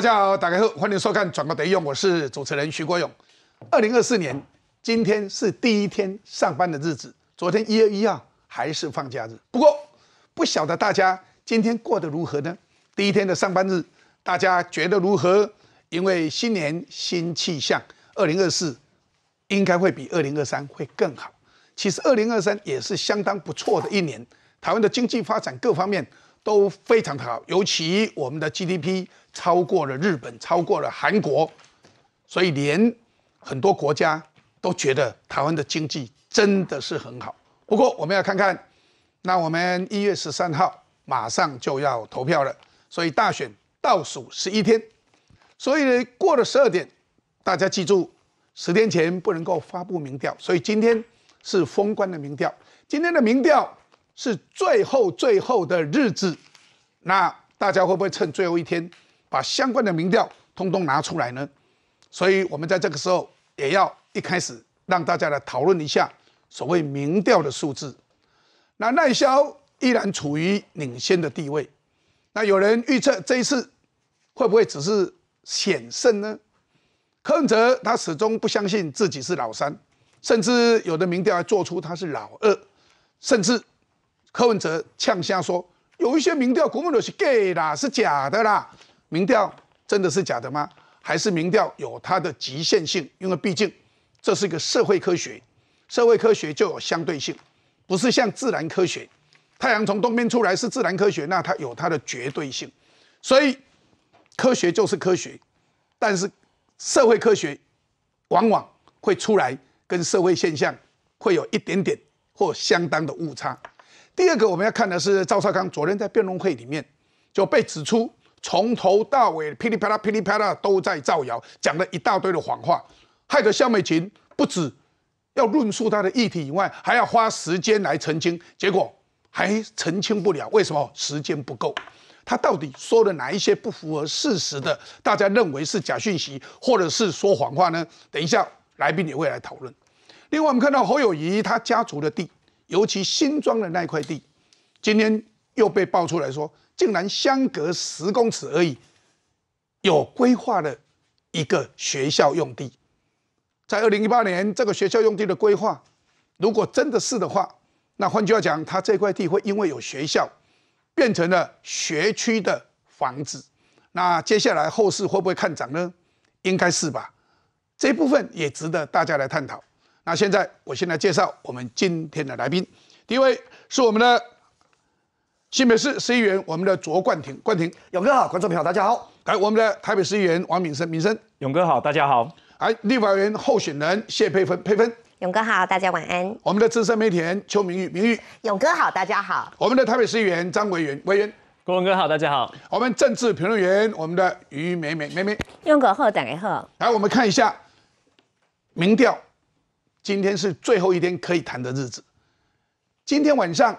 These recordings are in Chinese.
大家好，打开后欢迎收看《转告得用》，我是主持人徐国勇。二零二四年今天是第一天上班的日子，昨天一月一号还是放假日。不过不晓得大家今天过得如何呢？第一天的上班日，大家觉得如何？因为新年新气象，二零二四应该会比二零二三会更好。其实二零二三也是相当不错的一年，台湾的经济发展各方面。都非常的好，尤其我们的 GDP 超过了日本，超过了韩国，所以连很多国家都觉得台湾的经济真的是很好。不过我们要看看，那我们一月十三号马上就要投票了，所以大选倒数十一天，所以过了十二点，大家记住，十天前不能够发布民调，所以今天是封关的民调，今天的民调。是最后最后的日子，那大家会不会趁最后一天把相关的民调通通拿出来呢？所以我们在这个时候也要一开始让大家来讨论一下所谓民调的数字。那耐销依然处于领先的地位。那有人预测这一次会不会只是险胜呢？柯文哲他始终不相信自己是老三，甚至有的民调还做出他是老二，甚至。柯文哲呛下说：“有一些民调国不到是 gay 啦，是假的啦。民调真的是假的吗？还是民调有它的局限性？因为毕竟这是一个社会科学，社会科学就有相对性，不是像自然科学。太阳从东边出来是自然科学，那它有它的绝对性。所以科学就是科学，但是社会科学往往会出来跟社会现象会有一点点或相当的误差。”第二个，我们要看的是赵少康，昨天在辩论会里面就被指出，从头到尾噼里啪啦、噼里啪啦都在造谣，讲了一大堆的谎话，害得肖美琴不止要论述他的议题以外，还要花时间来澄清，结果还澄清不了，为什么时间不够？他到底说了哪一些不符合事实的，大家认为是假讯息或者是说谎话呢？等一下来宾也会来讨论。另外，我们看到侯友谊他家族的地。尤其新庄的那块地，今天又被爆出来说，竟然相隔十公尺而已，有规划的一个学校用地，在二零一八年这个学校用地的规划，如果真的是的话，那换句话讲，它这块地会因为有学校，变成了学区的房子，那接下来后市会不会看涨呢？应该是吧，这部分也值得大家来探讨。那现在我先来介绍我们今天的来宾，第一位是我们的新北市议员，我们的卓冠廷，冠廷勇哥好，观众朋友大家好，来我们的台北市议员王敏生，敏生勇哥好，大家好，来立法委员候选人谢佩芬，佩芬勇哥好，大家晚安，我们的资深媒体人邱明玉，明玉勇哥好，大家好，我们的台北市议员张维元，维元。国文哥好，大家好，我们政治评论员，我们的于美美，美美勇哥好，大家好，来我们看一下民调。今天是最后一天可以谈的日子，今天晚上，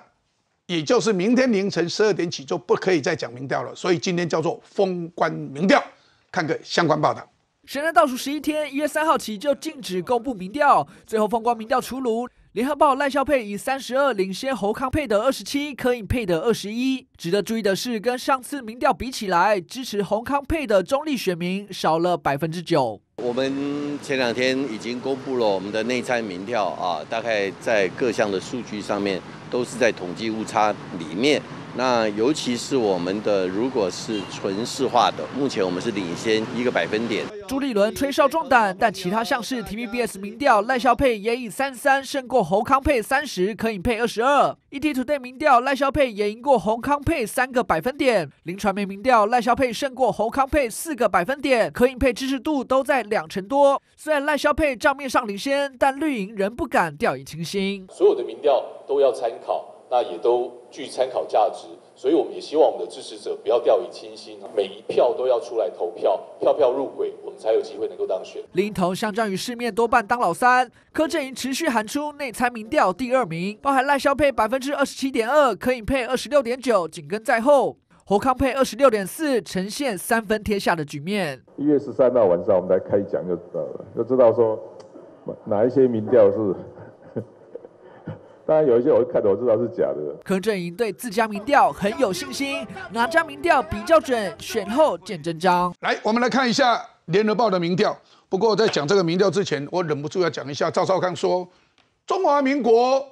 也就是明天凌晨十二点起就不可以再讲民调了，所以今天叫做封关民调，看个相关报道。谁在倒数十一天，一月三号起就禁止公布民调，最后封关民调出炉。联合报赖萧佩以三十二领先侯康佩的二十七，柯影佩的二十一。值得注意的是，跟上次民调比起来，支持侯康佩的中立选民少了百分之九。我们前两天已经公布了我们的内参民调啊，大概在各项的数据上面都是在统计误差里面。那尤其是我们的，如果是纯市化的，目前我们是领先一个百分点。朱立伦吹哨壮胆，但其他像是 TVBS 民调赖萧佩也以三三胜过侯康佩三十，可以配二十二。ETtoday 民调赖萧佩也赢过侯康佩三个百分点，零传媒民调赖萧佩胜过侯康佩四个百分点，可影配支持度都在两成多。虽然赖萧佩账面上领先，但绿营仍不敢掉以轻心。所有的民调都要参考。那也都具参考价值，所以我们也希望我们的支持者不要掉以轻心，每一票都要出来投票，票票入轨，我们才有机会能够当选。林头，相较于市面多半当老三，柯震营持续喊出内参民调第二名，包含赖萧配百分之二十七点二，柯影配二十六点九，紧跟在后，侯康配二十六点四，呈现三分天下的局面。一月十三号晚上，我们来开讲就知道了，就知道说哪一些民调是。当然有一些我看都我知道是假的。柯震营对自家民调很有信心，哪家民调比较准，选后见真章。来，我们来看一下联合报的民调。不过在讲这个民调之前，我忍不住要讲一下赵少康说，中华民国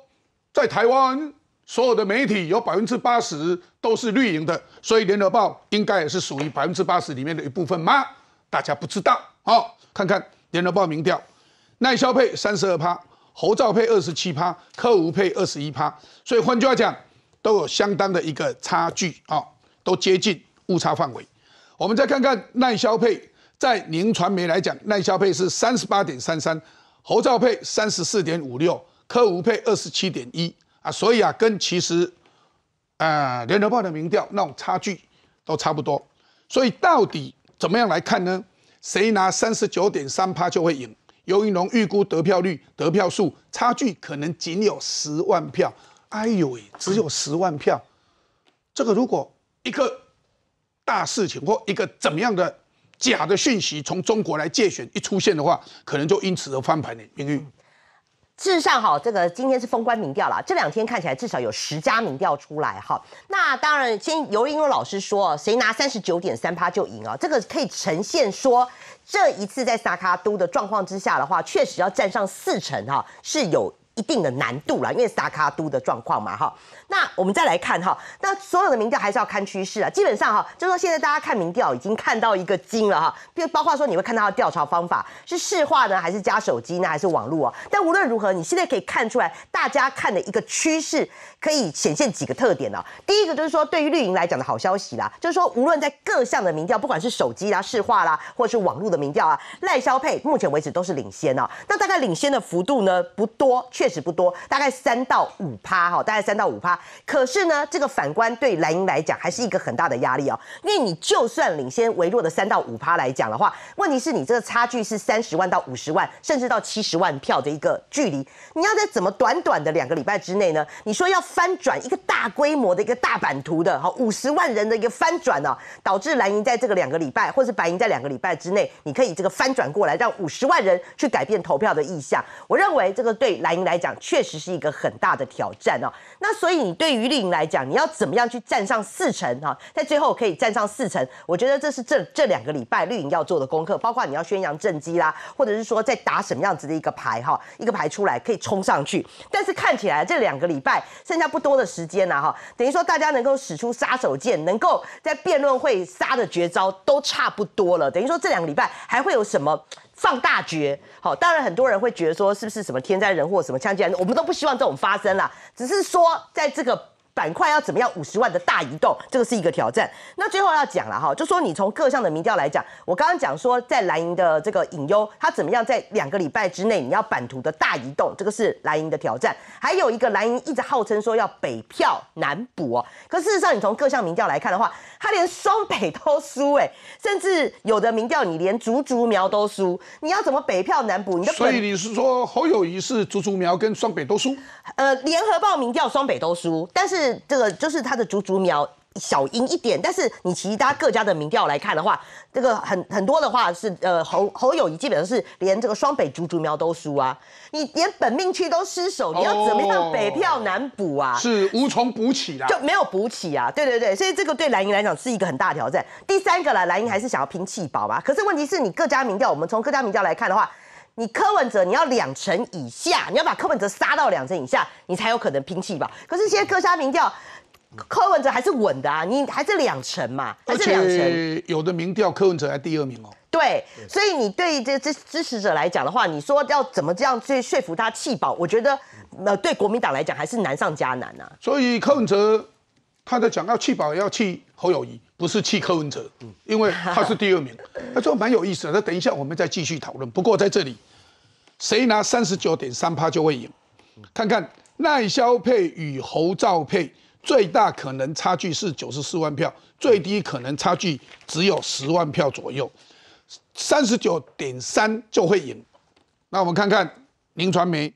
在台湾所有的媒体有百分之八十都是绿营的，所以联合报应该也是属于百分之八十里面的一部分吗？大家不知道。好，看看联合报民调，赖萧佩三十二趴。侯兆配二十七趴，柯吴配二十一趴，所以换句话讲，都有相当的一个差距啊，都接近误差范围。我们再看看赖萧配，在宁传媒来讲，赖萧配是三十八点三三，侯兆配三十四点五六，柯吴配二十七点一啊，所以啊，跟其实啊，联合报的民调那种差距都差不多。所以到底怎么样来看呢？谁拿三十九点三趴就会赢？尤云龙预估得票率、得票数差距可能仅有十万票。哎呦喂，只有十万票！这个如果一个大事情或一个怎么样的假的讯息从中国来借选一出现的话，可能就因此而翻盘的命运。事实上，好，这个今天是封关民调了。这两天看起来至少有十家民调出来。哈，那当然，先尤云龙老师说，谁拿三十九点三趴就赢啊？这个可以呈现说。这一次在萨卡都的状况之下的话，确实要占上四成哈，是有一定的难度啦，因为萨卡都的状况嘛哈。那我们再来看哈，那所有的民调还是要看趋势啊。基本上哈，就是说现在大家看民调已经看到一个金了哈，就包括说你会看到调查方法是市话呢，还是加手机呢，还是网络啊。但无论如何，你现在可以看出来，大家看的一个趋势可以显现几个特点呢。第一个就是说，对于绿营来讲的好消息啦，就是说无论在各项的民调，不管是手机啦、市话啦，或是网络的民调啊，赖消佩目前为止都是领先哦。那大概领先的幅度呢不多，确实不多，大概三到五趴哈，大概三到五趴。可是呢，这个反观对蓝营来讲，还是一个很大的压力哦。因为你就算领先微弱的三到五趴来讲的话，问题是你这个差距是三十万到五十万，甚至到七十万票的一个距离。你要在怎么短短的两个礼拜之内呢？你说要翻转一个大规模的一个大版图的，好五十万人的一个翻转呢？导致蓝营在这个两个礼拜，或是白营在两个礼拜之内，你可以这个翻转过来，让五十万人去改变投票的意向。我认为这个对蓝营来讲，确实是一个很大的挑战哦。那所以。你对于绿营来讲，你要怎么样去站上四成哈？在最后可以站上四成，我觉得这是这这两个礼拜绿营要做的功课，包括你要宣扬正机啦，或者是说在打什么样子的一个牌哈，一个牌出来可以冲上去。但是看起来这两个礼拜剩下不多的时间了哈，等于说大家能够使出杀手锏，能够在辩论会杀的绝招都差不多了，等于说这两个礼拜还会有什么？放大绝，好，当然很多人会觉得说，是不是什么天灾人祸，什么枪击案，我们都不希望这种发生啦。只是说，在这个。板块要怎么样？五十万的大移动，这个是一个挑战。那最后要讲了哈，就说你从各项的民调来讲，我刚刚讲说在蓝营的这个隐忧，他怎么样在两个礼拜之内你要版图的大移动，这个是蓝营的挑战。还有一个蓝营一直号称说要北票南补哦，可事实上你从各项民调来看的话，他连双北都输哎，甚至有的民调你连竹竹苗都输，你要怎么北票南补？你所以你是说侯友谊是竹竹苗跟双北都输？呃，联合报民调双北都输，但是。这个就是他的竹竹苗小赢一点，但是你其他各家的民调来看的话，这个很很多的话是呃侯侯友谊基本上是连这个双北竹竹苗都输啊，你连本命区都失守，你要怎么样北票难补啊？是无从补起啦，就没有补起啊，对对对，所以这个对蓝营来讲是一个很大挑战。第三个了，蓝营还是想要拼气保嘛，可是问题是你各家民调，我们从各家民调来看的话。你柯文哲，你要两成以下，你要把柯文哲杀到两成以下，你才有可能拼弃保。可是现在柯家民调，柯文哲还是稳的啊，你还是两成嘛，还是两成。有的民调柯文哲还第二名哦。对，所以你对这支支持者来讲的话，你说要怎么这样去说服他弃保？我觉得，呃，对国民党来讲还是难上加难呐。所以柯文哲他在讲要弃保，要弃侯友谊，不是弃柯文哲，因为他是第二名。他说蛮有意思的，那等一下我们再继续讨论。不过在这里。谁拿三十九点三趴就会赢。看看赖萧佩与侯兆佩，最大可能差距是九十四万票，最低可能差距只有十万票左右。三十九点三就会赢。那我们看看林传媒，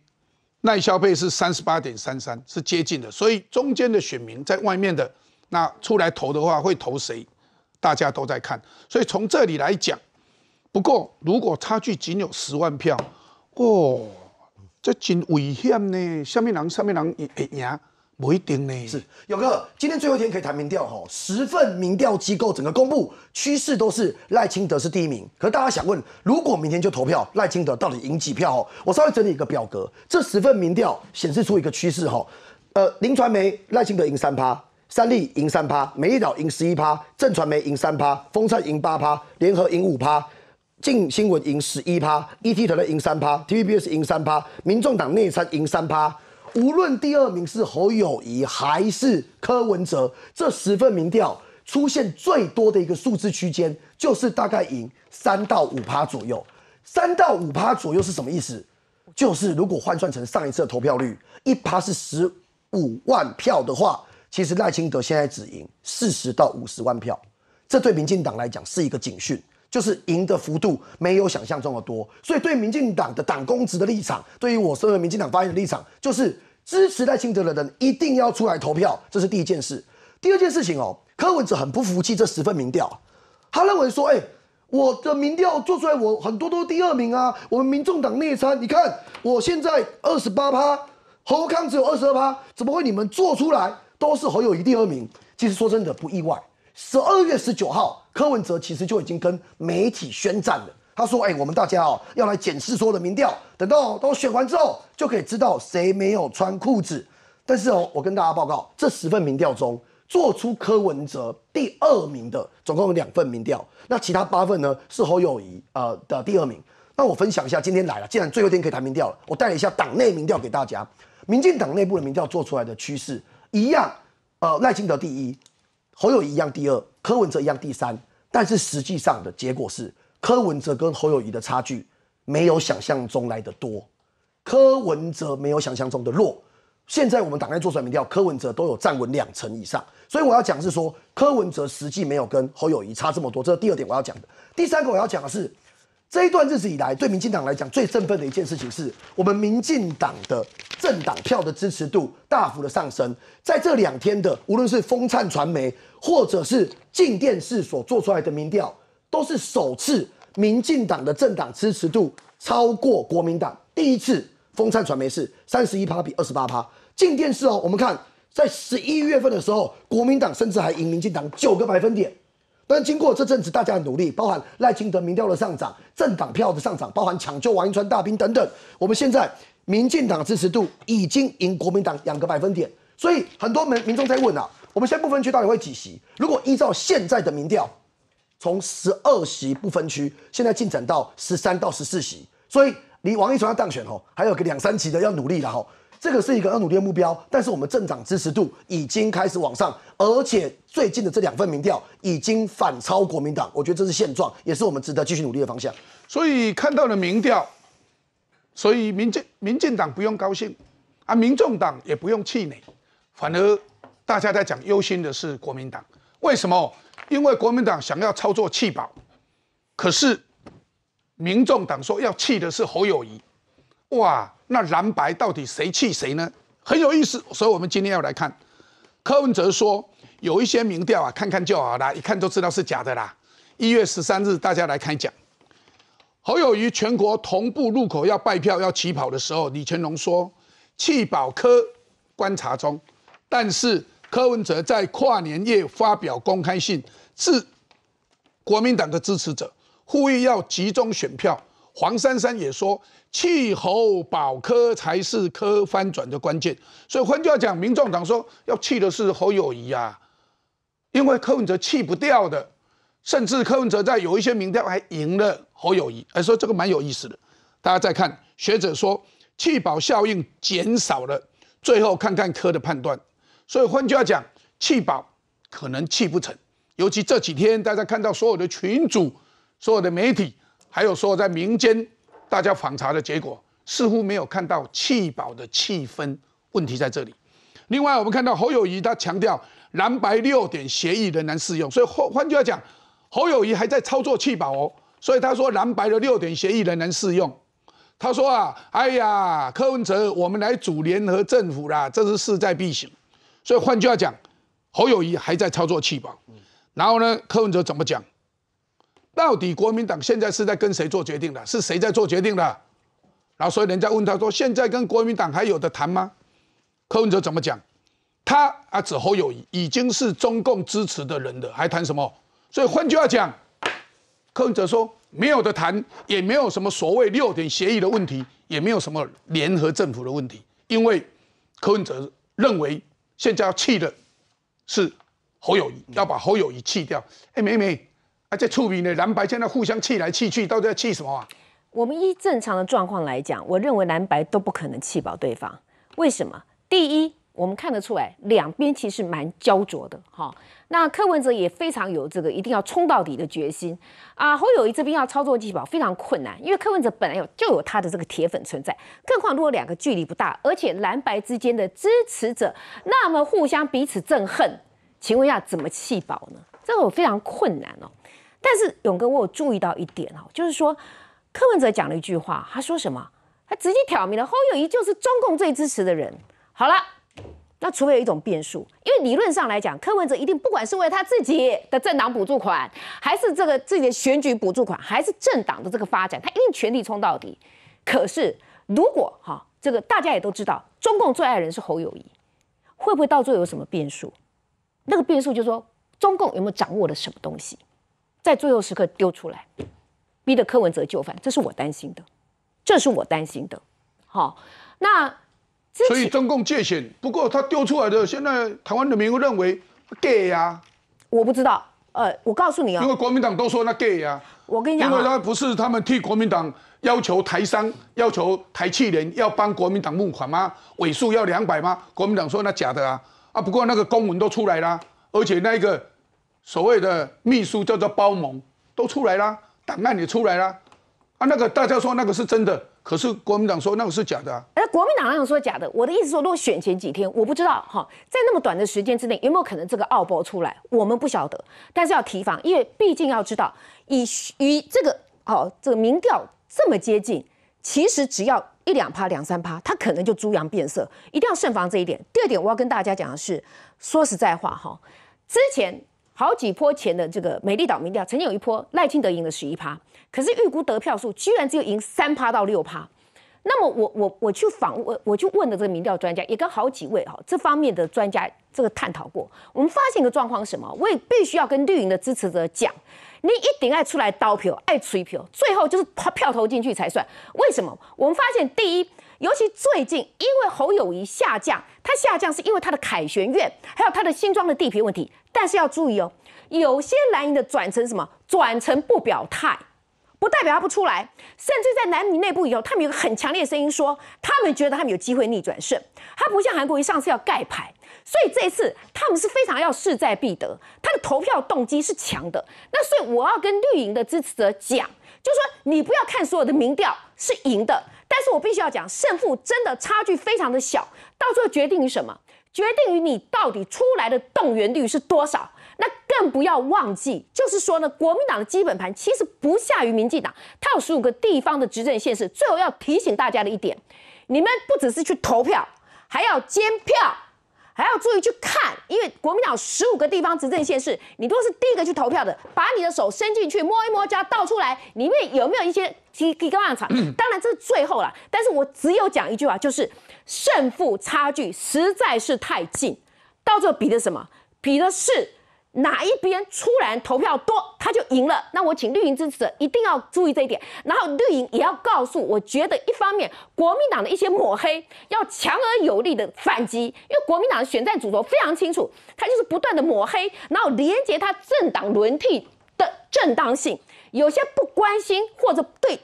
耐消佩是三十八点三三，是接近的。所以中间的选民在外面的那出来投的话，会投谁？大家都在看。所以从这里来讲，不过如果差距仅有十万票。哦，这真危险呢！下面人，下面人也也赢，不一定呢。是勇哥，今天最后一天可以谈民调哈，十份民调机构整个公布趋势都是赖清德是第一名。可是大家想问，如果明天就投票，赖清德到底赢几票？哦？我稍微整理一个表格，这十份民调显示出一个趋势哈。呃，林传媒赖清德赢三趴，三立赢三趴，美丽岛赢十一趴，正传媒赢三趴，风餐赢八趴，联合赢五趴。近新闻赢十一趴 e t t o 赢三趴，TVBS 赢三趴，民众党内参赢三趴。无论第二名是侯友谊还是柯文哲，这十份民调出现最多的一个数字区间，就是大概赢三到五趴左右。三到五趴左右是什么意思？就是如果换算成上一次投票率，一趴是十五万票的话，其实赖清德现在只赢四十到五十万票。这对民进党来讲是一个警讯。就是赢的幅度没有想象中的多，所以对民进党的党公职的立场，对于我身为民进党发言的立场，就是支持赖清德的人一定要出来投票，这是第一件事。第二件事情哦，柯文哲很不服气这十份民调，他认为说，哎，我的民调做出来，我很多都第二名啊。我们民众党内参，你看我现在二十八趴，侯康只有二十二趴，怎么会你们做出来都是侯友谊第二名？其实说真的不意外，十二月十九号。柯文哲其实就已经跟媒体宣战了。他说：“哎，我们大家哦，要来检视所有的民调，等到都选完之后，就可以知道谁没有穿裤子。”但是哦，我跟大家报告，这十份民调中，做出柯文哲第二名的总共有两份民调，那其他八份呢是侯友谊呃的第二名。那我分享一下，今天来了，既然最后一天可以谈民调了，我带了一下党内民调给大家，民进党内部的民调做出来的趋势一样，呃，赖清德第一，侯友谊一样第二。柯文哲一样第三，但是实际上的结果是，柯文哲跟侯友谊的差距没有想象中来的多，柯文哲没有想象中的弱。现在我们党内做出来民调，柯文哲都有站稳两成以上，所以我要讲是说，柯文哲实际没有跟侯友谊差这么多，这是第二点我要讲的。第三个我要讲的是。这一段日子以来，对民进党来讲最振奋的一件事情是，我们民进党的政党票的支持度大幅的上升。在这两天的，无论是风灿传媒或者是静电视所做出来的民调，都是首次民进党的政党支持度超过国民党。第一次，风灿传媒是三十一趴比二十八趴，静电视哦，我们看在十一月份的时候，国民党甚至还赢民进党九个百分点。但经过这阵子大家的努力，包含赖清德民调的上涨、政党票的上涨，包含抢救王一川大兵等等，我们现在民进党支持度已经赢国民党两个百分点，所以很多民民众在问啊，我们现在不分区到底会几席？如果依照现在的民调，从十二席不分区，现在进展到十三到十四席，所以离王一川要当选吼，还有个两三席的要努力了吼。这个是一个要努力的目标，但是我们政党支持度已经开始往上，而且最近的这两份民调已经反超国民党，我觉得这是现状，也是我们值得继续努力的方向。所以看到了民调，所以民进民进党不用高兴啊，民众党也不用气馁，反而大家在讲忧心的是国民党，为什么？因为国民党想要操作弃保，可是民众党说要弃的是侯友谊，哇！那蓝白到底谁气谁呢？很有意思，所以我们今天要来看柯文哲说有一些民调啊，看看就好啦，一看就知道是假的啦。一月十三日，大家来开讲。侯友宜全国同步入口要拜票要起跑的时候，李全隆说弃保科观察中，但是柯文哲在跨年夜发表公开信，致国民党的支持者，呼吁要集中选票。黄珊珊也说，气候保科才是科翻转的关键，所以换句话讲，民众党说要气的是侯友谊啊，因为柯文哲气不掉的，甚至柯文哲在有一些民调还赢了侯友谊，还说这个蛮有意思的，大家再看学者说气保效应减少了，最后看看科的判断，所以换句话讲气保可能气不成，尤其这几天大家看到所有的群主，所有的媒体。还有说，在民间大家访查的结果，似乎没有看到弃保的气氛问题在这里。另外，我们看到侯友谊他强调蓝白六点协议仍然适用，所以换换句话讲，侯友谊还在操作弃保哦。所以他说蓝白的六点协议仍然适用。他说啊，哎呀，柯文哲，我们来组联合政府啦，这是势在必行。所以换句话讲，侯友谊还在操作弃保。然后呢，柯文哲怎么讲？到底国民党现在是在跟谁做决定的？是谁在做决定的？然后，所以人家问他说：“现在跟国民党还有的谈吗？”柯文哲怎么讲？他啊，指侯友谊已经是中共支持的人了，还谈什么？所以换句话讲，柯文哲说没有的谈，也没有什么所谓六点协议的问题，也没有什么联合政府的问题，因为柯文哲认为现在要气的是侯友谊，要把侯友谊气掉。哎，美美。他在臭名的蓝白现在互相气来气去，到底要气什么？我们依正常的状况来讲，我认为蓝白都不可能气饱对方。为什么？第一，我们看得出来两边其实蛮焦灼的，哈。那柯文哲也非常有这个一定要冲到底的决心啊。侯友谊这边要操作气保非常困难，因为柯文哲本来有就有他的这个铁粉存在，更况如果两个距离不大，而且蓝白之间的支持者那么互相彼此憎恨，请问一下怎么气保呢？这个我非常困难哦。但是勇哥，我有注意到一点哦，就是说柯文哲讲了一句话，他说什么？他直接挑明了侯友谊就是中共最支持的人。好了，那除非有一种变数，因为理论上来讲，柯文哲一定不管是为了他自己的政党补助款，还是这个自己的选举补助款，还是政党的这个发展，他一定全力冲到底。可是如果哈，这个大家也都知道，中共最爱人是侯友谊，会不会到最后有什么变数？那个变数就是说，中共有没有掌握了什么东西？在最后时刻丢出来，逼得柯文哲就范，这是我担心的，这是我担心的。好，那所以中共借限，不过他丢出来的，现在台湾人民认为 gay 呀。我不知道，呃，我告诉你啊，因为国民党都说那 gay 呀。我跟你讲，因为他不是他们替国民党要求台商、要求台气联要帮国民党募款吗？尾数要两百吗？国民党说那假的啊，啊，不过那个公文都出来啦，而且那个。所谓的秘书叫做包蒙，都出来啦，档案也出来啦，啊，那个大家说那个是真的，可是国民党说那个是假的。哎，国民党那样说假的，我的意思说，如果选前几天，我不知道哈，在那么短的时间之内有没有可能这个澳博出来，我们不晓得，但是要提防，因为毕竟要知道，以与这个哦，这个民调这么接近，其实只要一两趴、两三趴，他可能就猪羊变色，一定要慎防这一点。第二点，我要跟大家讲的是，说实在话哈，之前。好几波前的这个美丽岛民调，曾经有一波赖清德赢了十一趴，可是预估得票数居然只有赢三趴到六趴。那么我我我去访问，我就问的这个民调专家，也跟好几位哈这方面的专家这个探讨过。我们发现一个状况是什么？我也必须要跟绿营的支持者讲，你一定爱出来刀票，爱吹票，最后就是票票投进去才算。为什么？我们发现第一，尤其最近因为侯友谊下降。它下降是因为它的凯旋院，还有它的新庄的地皮问题。但是要注意哦，有些蓝营的转成什么？转成不表态，不代表他不出来。甚至在蓝营内部以后，他们有个很强烈的声音说，他们觉得他们有机会逆转胜。他不像韩国瑜上次要盖牌，所以这一次他们是非常要势在必得，他的投票动机是强的。那所以我要跟绿营的支持者讲，就说你不要看所有的民调是赢的。但是我必须要讲，胜负真的差距非常的小，到最后决定于什么？决定于你到底出来的动员率是多少。那更不要忘记，就是说呢，国民党的基本盘其实不下于民进党，它有十五个地方的执政县市。最后要提醒大家的一点，你们不只是去投票，还要监票。还要注意去看，因为国民党十五个地方执政县市，你都是第一个去投票的，把你的手伸进去摸一摸，就要倒出来，里面有没有一些地地方场？当然这是最后了，但是我只有讲一句话，就是胜负差距实在是太近，到最后比的什么？比的是。哪一边出来投票多，他就赢了。那我请绿营支持者一定要注意这一点。然后绿营也要告诉，我觉得一方面国民党的一些抹黑要强而有力的反击，因为国民党选战主轴非常清楚，他就是不断的抹黑，然后连接他政党轮替的正当性。有些不关心或者对。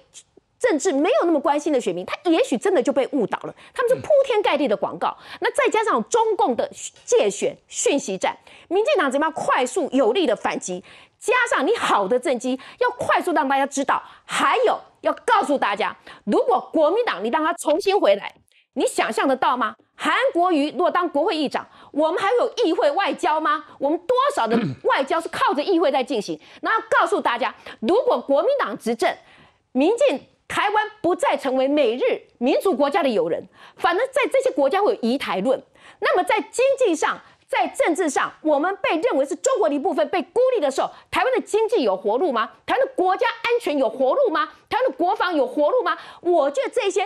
政治没有那么关心的选民，他也许真的就被误导了。他们是铺天盖地的广告，那再加上中共的借选讯息战，民进党怎么样快速有力的反击？加上你好的政绩，要快速让大家知道，还有要告诉大家，如果国民党你让他重新回来，你想象得到吗？韩国瑜若当国会议长，我们还有议会外交吗？我们多少的外交是靠着议会在进行？那告诉大家，如果国民党执政，民进。台湾不再成为美日民主国家的友人，反而在这些国家会有“移台论”。那么在经济上、在政治上，我们被认为是中国的一部分，被孤立的时候，台湾的经济有活路吗？台湾的国家安全有活路吗？台湾的国防有活路吗？我觉得这些，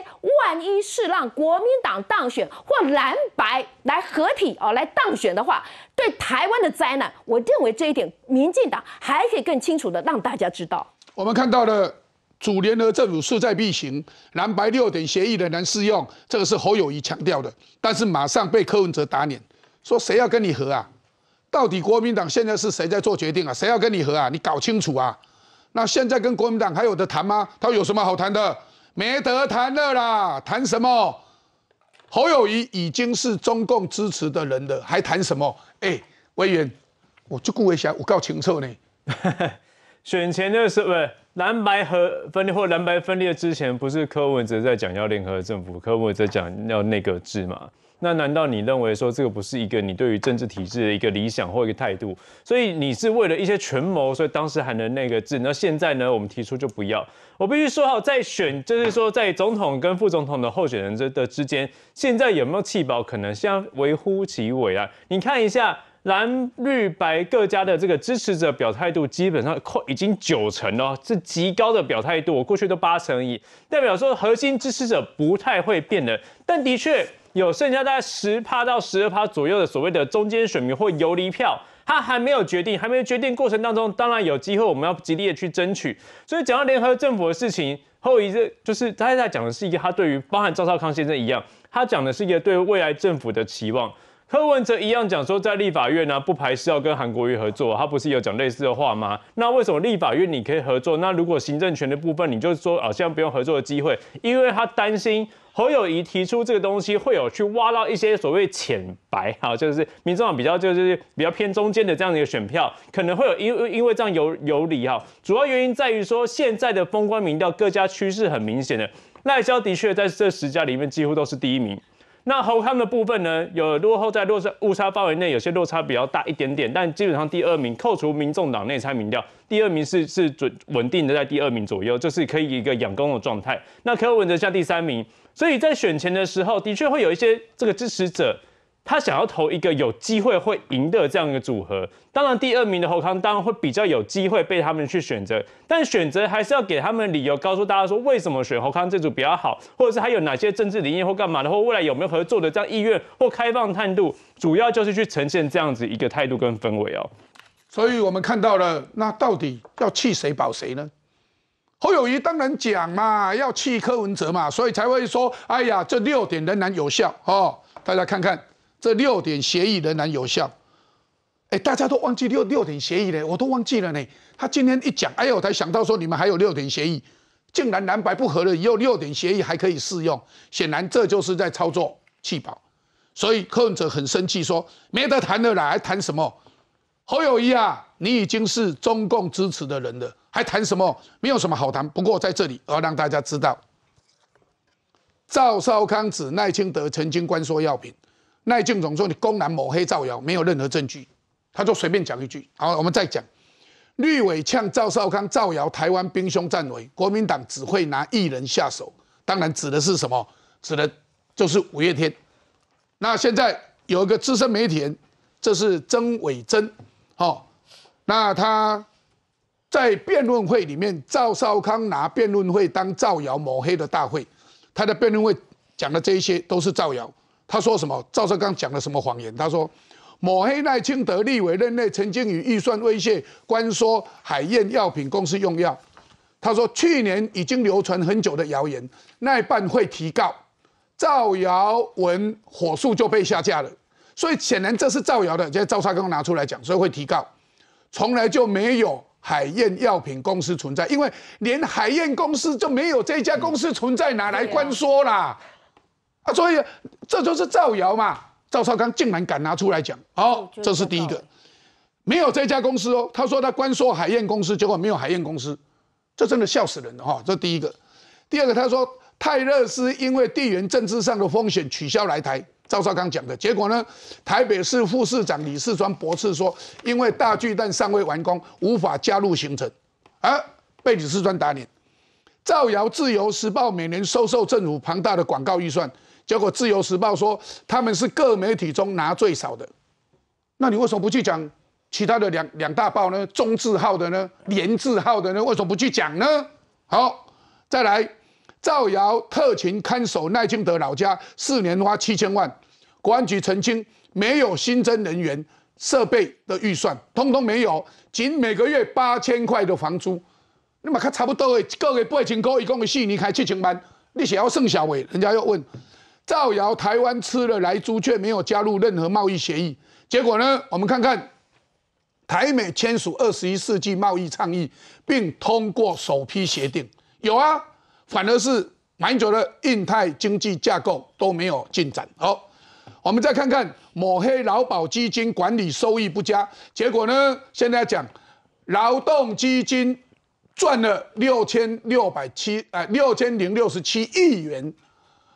万一是让国民党当选或蓝白来合体哦，来当选的话，对台湾的灾难，我认为这一点，民进党还可以更清楚的让大家知道。我们看到了。主联合政府势在必行，蓝白六点协议仍然适用，这个是侯友谊强调的，但是马上被柯文哲打脸，说谁要跟你和啊？到底国民党现在是谁在做决定啊？谁要跟你和啊？你搞清楚啊！那现在跟国民党还有的谈吗？他有什么好谈的？没得谈了啦！谈什么？侯友谊已经是中共支持的人了，还谈什么？哎，委员，我就顾一下，我告清楚呢。选前的时候，不是蓝白和分裂或蓝白分裂之前，不是柯文哲在讲要联合政府，柯文哲讲要内阁制嘛？那难道你认为说这个不是一个你对于政治体制的一个理想或一个态度？所以你是为了一些权谋，所以当时喊的那个制，那现在呢？我们提出就不要。我必须说好，在选就是说在总统跟副总统的候选人之的之间，现在有没有弃保？可能在微乎其微啊！你看一下。蓝绿白各家的这个支持者表态度基本上快已经九成了，是极高的表态度。我过去都八成以，代表说核心支持者不太会变的。但的确有剩下在十趴到十二趴左右的所谓的中间选民或游离票，他还没有决定，还没有决定过程当中，当然有机会我们要极力的去争取。所以讲到联合政府的事情，后一阵就是他在讲的是一个他对于包含赵少康先生一样，他讲的是一个对未来政府的期望。柯文哲一样讲说，在立法院呢不排斥要跟韩国瑜合作，他不是有讲类似的话吗？那为什么立法院你可以合作？那如果行政权的部分，你就是说好像不用合作的机会，因为他担心侯友谊提出这个东西，会有去挖到一些所谓浅白哈，就是民众党比较就是比较偏中间的这样的一个选票，可能会有因因为这样有有理哈。主要原因在于说，现在的封光民调各家趋势很明显的，赖萧的确在这十家里面几乎都是第一名。那侯康的部分呢，有落后在落差误差范围内，有些落差比较大一点点，但基本上第二名，扣除民众党内参民调，第二名是是准稳定的在第二名左右，就是可以一个养工的状态。那柯文哲下第三名，所以在选前的时候，的确会有一些这个支持者。他想要投一个有机会会赢的这样一个组合，当然第二名的侯康当然会比较有机会被他们去选择，但选择还是要给他们理由，告诉大家说为什么选侯康这组比较好，或者是还有哪些政治理念或干嘛的，或未来有没有合作的这样意愿或开放态度，主要就是去呈现这样子一个态度跟氛围哦。所以我们看到了，那到底要弃谁保谁呢？侯友谊当然讲嘛，要弃柯文哲嘛，所以才会说，哎呀，这六点仍然有效哦，大家看看。这六点协议仍然有效，哎，大家都忘记六六点协议了，我都忘记了呢。他今天一讲，哎，我才想到说你们还有六点协议，竟然南白不合了，以后六点协议还可以适用。显然这就是在操作弃保，所以柯文哲很生气，说没得谈的啦，还谈什么？侯友谊啊，你已经是中共支持的人了，还谈什么？没有什么好谈。不过在这里要让大家知道，赵少康指赖清德曾经关说药品。赖静总说：“你公然抹黑造谣，没有任何证据。”他就随便讲一句，好，我们再讲。绿委呛赵少康造谣台湾兵凶战危，国民党只会拿艺人下手，当然指的是什么？指的，就是五月天。那现在有一个资深媒体人，这是曾伟珍，好，那他在辩论会里面，赵少康拿辩论会当造谣抹黑的大会，他的辩论会讲的这一些都是造谣。”他说什么？赵少刚讲了什么谎言？他说，抹黑赖清德立委任内曾经与预算威胁关说海燕药品公司用药。他说去年已经流传很久的谣言，一办会提告，造谣文火速就被下架了。所以显然这是造谣的，现在赵少刚拿出来讲，所以会提告。从来就没有海燕药品公司存在，因为连海燕公司就没有这家公司存在，哪来关说啦？啊，所以这就是造谣嘛！赵少康竟然敢拿出来讲，好，这是第一个，没有这家公司哦。他说他关说海燕公司，结果没有海燕公司，这真的笑死人了哈！这第一个，第二个，他说泰勒斯因为地缘政治上的风险取消来台，赵少康讲的结果呢？台北市副市长李世川驳斥说，因为大巨蛋尚未完工，无法加入行程，而被李世川打脸，造谣自由时报每年收受政府庞大的广告预算。结果《自由时报》说他们是各媒体中拿最少的，那你为什么不去讲其他的两两大报呢？中字号的呢？联字号的呢？为什么不去讲呢？好，再来造谣特勤看守赖清德老家四年花七千万，国安局澄清没有新增人员设备的预算，通通没有，仅每个月八千块的房租，那么他差不多各个月八千块，一共的四年开七千八，你想要剩下诶？人家要问。造谣台湾吃了来，猪，却没有加入任何贸易协议。结果呢？我们看看，台美签署二十一世纪贸易倡议，并通过首批协定。有啊，反而是蛮久的印太经济架构都没有进展。好，我们再看看抹黑劳保基金管理收益不佳。结果呢？现在讲，劳动基金赚了六千六百七，呃六千零六十七亿元。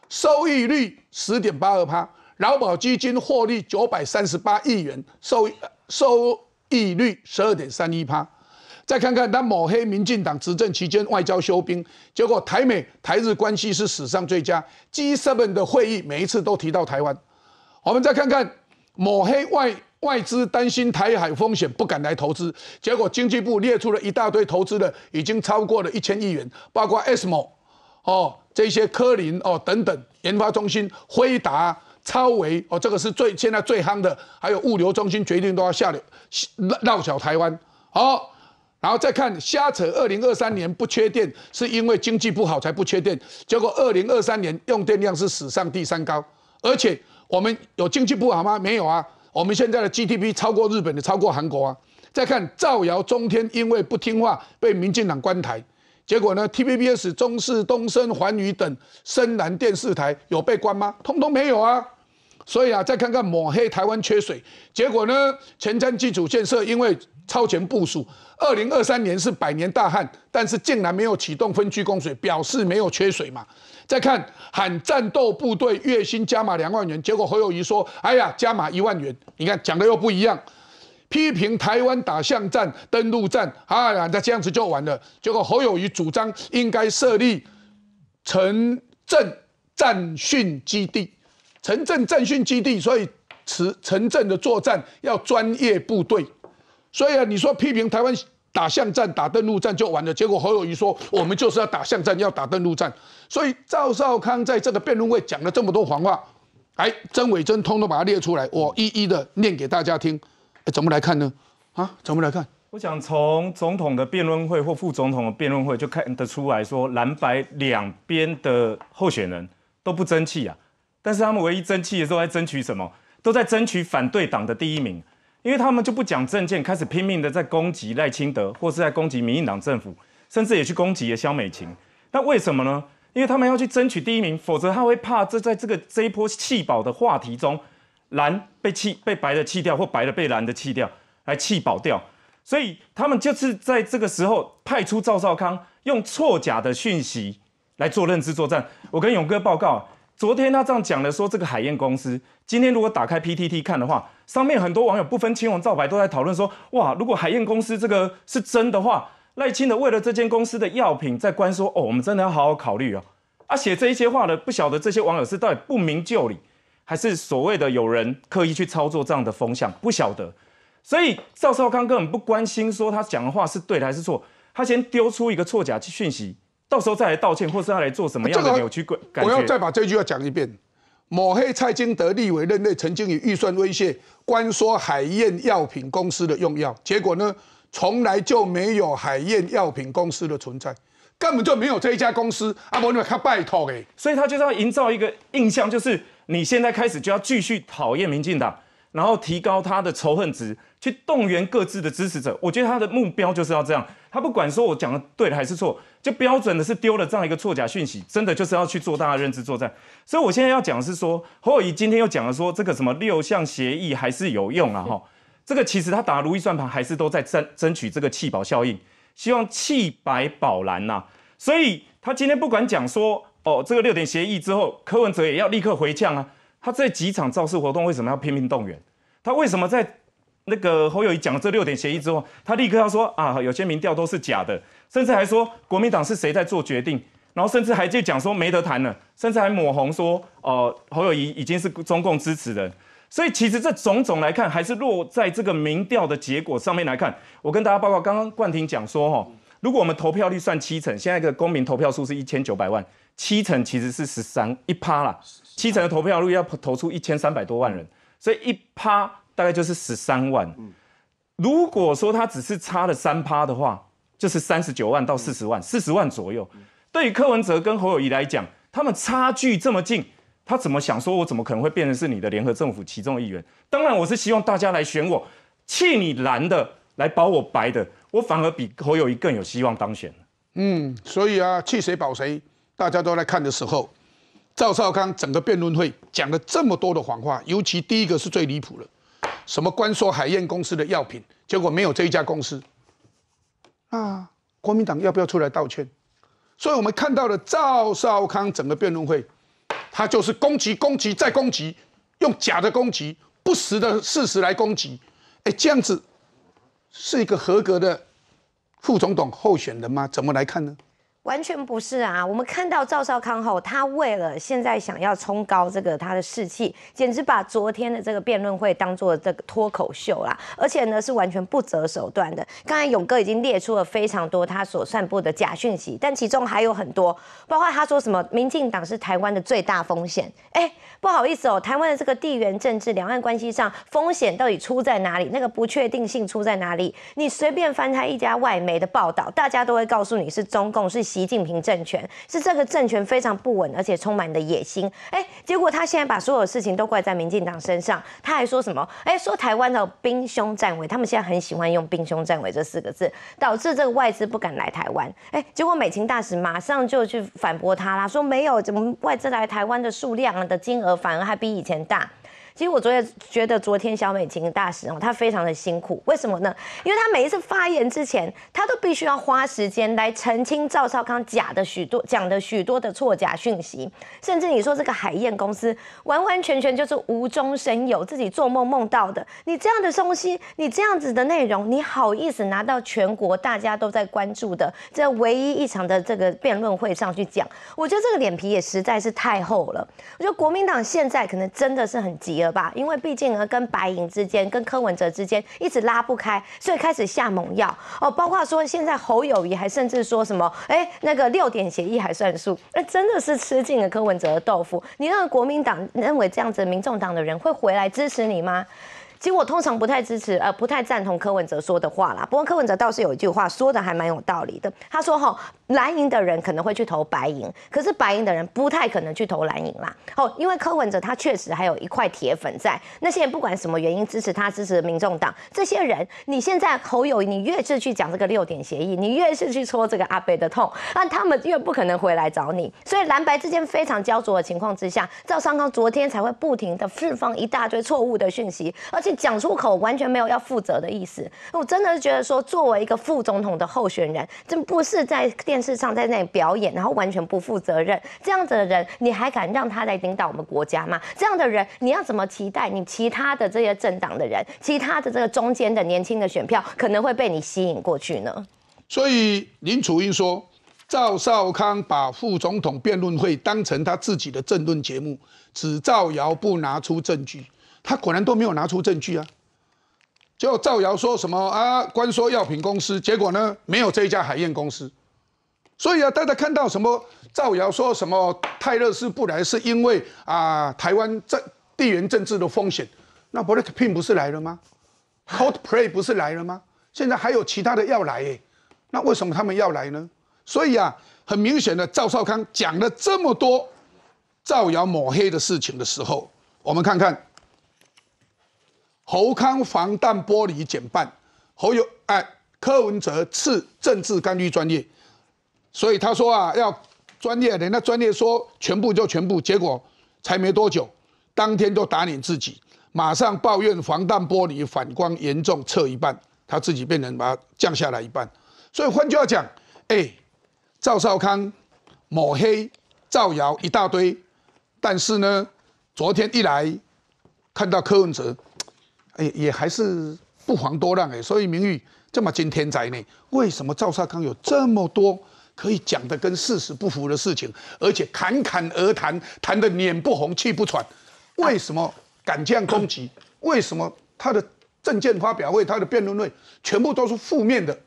收益率十点八二趴，劳保基金获利九百三十八亿元，收收益率十二点三一趴。再看看他抹黑民进党执政期间外交休兵，结果台美台日关系是史上最佳，G seven 的会议每一次都提到台湾。我们再看看抹黑外外资担心台海风险不敢来投资，结果经济部列出了一大堆投资的，已经超过了一千亿元，包括 SMO 哦。这些科林哦等等研发中心，辉达、超维哦，这个是最现在最夯的，还有物流中心决定都要下流绕小台湾哦，然后再看瞎扯，二零二三年不缺电是因为经济不好才不缺电，结果二零二三年用电量是史上第三高，而且我们有经济不好吗？没有啊，我们现在的 GDP 超过日本的，超过韩国啊。再看造谣中天因为不听话被民进党关台。结果呢？TVBS、中视、东森、环宇等深蓝电视台有被关吗？通通没有啊！所以啊，再看看抹黑台湾缺水，结果呢？前瞻基础建设因为超前部署，二零二三年是百年大旱，但是竟然没有启动分区供水，表示没有缺水嘛？再看喊战斗部队月薪加码两万元，结果侯友谊说：“哎呀，加码一万元。”你看讲的又不一样。批评台湾打巷战、登陆战，啊，那这样子就完了。结果侯友谊主张应该设立城镇战训基地、城镇战训基地，所以城城镇的作战要专业部队。所以啊，你说批评台湾打巷战、打登陆战就完了。结果侯友谊说，我们就是要打巷战，要打登陆战。所以赵少康在这个辩论会讲了这么多谎话，哎，真伪真通通把它列出来，我一一的念给大家听。怎么来看呢？啊，怎么来看？我想从总统的辩论会或副总统的辩论会就看得出来，说蓝白两边的候选人都不争气啊。但是他们唯一争气的候在争取什么？都在争取反对党的第一名，因为他们就不讲政见，开始拼命的在攻击赖清德，或是在攻击民进党政府，甚至也去攻击萧美琴。那为什么呢？因为他们要去争取第一名，否则他会怕这在这个这一波气保的话题中。蓝被气被白的气掉，或白的被蓝的气掉，来气保掉。所以他们就是在这个时候派出赵少康，用错假的讯息来做认知作战。我跟勇哥报告，昨天他这样讲的说，这个海燕公司今天如果打开 PTT 看的话，上面很多网友不分青红皂白都在讨论说，哇，如果海燕公司这个是真的话，赖清德为了这间公司的药品在关说，哦，我们真的要好好考虑啊。啊，写这一些话的，不晓得这些网友是到底不明就里。还是所谓的有人刻意去操作这样的风向，不晓得，所以赵少康根本不关心说他讲的话是对的还是错，他先丢出一个错假去讯息，到时候再来道歉，或是他来做什么样的扭曲感？我要再把这句话讲一遍，抹黑蔡金德立委任内曾经以预算威胁，关说海燕药品公司的用药，结果呢，从来就没有海燕药品公司的存在，根本就没有这一家公司。阿伯你们看拜托哎，所以他就是要营造一个印象，就是。你现在开始就要继续讨厌民进党，然后提高他的仇恨值，去动员各自的支持者。我觉得他的目标就是要这样。他不管说我讲的对还是错，就标准的是丢了这样一个错假讯息，真的就是要去做大的认知作战。所以我现在要讲的是说，侯友今天又讲了说这个什么六项协议还是有用啊？哈，这个其实他打如意算盘还是都在争争取这个弃保效应，希望弃白保蓝呐。所以他今天不管讲说。哦，这个六点协议之后，柯文哲也要立刻回呛啊！他这几场造势活动为什么要拼命动员？他为什么在那个侯友谊讲这六点协议之后，他立刻要说啊，有些民调都是假的，甚至还说国民党是谁在做决定，然后甚至还就讲说没得谈了，甚至还抹红说，呃，侯友谊已经是中共支持的。所以其实这种种来看，还是落在这个民调的结果上面来看。我跟大家报告，刚刚冠廷讲说，哈，如果我们投票率算七成，现在的公民投票数是一千九百万。七成其实是十三一趴啦，七成的投票率要投出一千三百多万人，所以一趴大概就是十三万。如果说他只是差了三趴的话，就是三十九万到四十万，四十万左右。对于柯文哲跟侯友谊来讲，他们差距这么近，他怎么想说？我怎么可能会变成是你的联合政府其中一员？当然，我是希望大家来选我，弃你蓝的来保我白的，我反而比侯友谊更有希望当选。嗯，所以啊，弃谁保谁。大家都在看的时候，赵少康整个辩论会讲了这么多的谎话，尤其第一个是最离谱的，什么关说海燕公司的药品，结果没有这一家公司，啊，国民党要不要出来道歉？所以我们看到了赵少康整个辩论会，他就是攻击、攻击再攻击，用假的攻击、不实的事实来攻击，哎，这样子是一个合格的副总统候选人吗？怎么来看呢？完全不是啊！我们看到赵少康后，他为了现在想要冲高这个他的士气，简直把昨天的这个辩论会当做这个脱口秀啦。而且呢，是完全不择手段的。刚才勇哥已经列出了非常多他所散布的假讯息，但其中还有很多，包括他说什么“民进党是台湾的最大风险”。哎，不好意思哦，台湾的这个地缘政治、两岸关系上风险到底出在哪里？那个不确定性出在哪里？你随便翻开一家外媒的报道，大家都会告诉你是中共是。习近平政权是这个政权非常不稳，而且充满的野心。哎，结果他现在把所有事情都怪在民进党身上，他还说什么？哎，说台湾的兵凶战危，他们现在很喜欢用兵凶战危这四个字，导致这个外资不敢来台湾。哎，结果美琴大使马上就去反驳他啦，说没有，怎么外资来台湾的数量的金额反而还比以前大。其实我昨天觉得，昨天小美琴大使哦，她非常的辛苦。为什么呢？因为她每一次发言之前，她都必须要花时间来澄清赵少康假的许多讲的许多的错假讯息，甚至你说这个海燕公司完完全全就是无中生有，自己做梦梦到的。你这样的东西，你这样子的内容，你好意思拿到全国大家都在关注的这唯一一场的这个辩论会上去讲？我觉得这个脸皮也实在是太厚了。我觉得国民党现在可能真的是很急。了。吧，因为毕竟呢，跟白银之间、跟柯文哲之间一直拉不开，所以开始下猛药哦。包括说现在侯友谊，还甚至说什么，哎，那个六点协议还算数？那真的是吃尽了柯文哲的豆腐。你认为国民党认为这样子，民众党的人会回来支持你吗？其实我通常不太支持，呃，不太赞同柯文哲说的话啦。不过柯文哲倒是有一句话说的还蛮有道理的。他说：“哈，蓝营的人可能会去投白营，可是白营的人不太可能去投蓝营啦。哦，因为柯文哲他确实还有一块铁粉在，那些不管什么原因支持他、支持民众党这些人，你现在口有你越是去讲这个六点协议，你越是去戳这个阿贝的痛，那他们越不可能回来找你。所以蓝白之间非常焦灼的情况之下，赵尚刚昨天才会不停的释放一大堆错误的讯息，而且。讲出口完全没有要负责的意思，我真的是觉得说，作为一个副总统的候选人，真不是在电视上在那里表演，然后完全不负责任这样子的人，你还敢让他来领导我们国家吗？这样的人，你要怎么期待你其他的这些政党的人，其他的这个中间的年轻的选票可能会被你吸引过去呢？所以林楚英说，赵少康把副总统辩论会当成他自己的政论节目，只造谣不拿出证据。他果然都没有拿出证据啊，就造谣说什么啊，官说药品公司，结果呢没有这一家海燕公司，所以啊，大家看到什么造谣说什么泰勒斯不来是因为啊台湾政地缘政治的风险，那布雷克聘不是来了吗？Coldplay 不是来了吗？现在还有其他的要来诶，那为什么他们要来呢？所以啊，很明显的赵少康讲了这么多造谣抹黑的事情的时候，我们看看。侯康防弹玻璃减半，侯友哎，柯文哲次政治干预专业，所以他说啊要专业人那专业说全部就全部，结果才没多久，当天就打脸自己，马上抱怨防弹玻璃反光严重，撤一半，他自己变成把它降下来一半，所以换句话讲，哎，赵少康抹黑造谣一大堆，但是呢，昨天一来看到柯文哲。也也还是不遑多让哎，所以名誉这么惊天在内，为什么赵少康有这么多可以讲的跟事实不符的事情，而且侃侃而谈，谈得脸不红气不喘，为什么敢这样攻击？为什么他的政见发表会、他的辩论会全部都是负面的？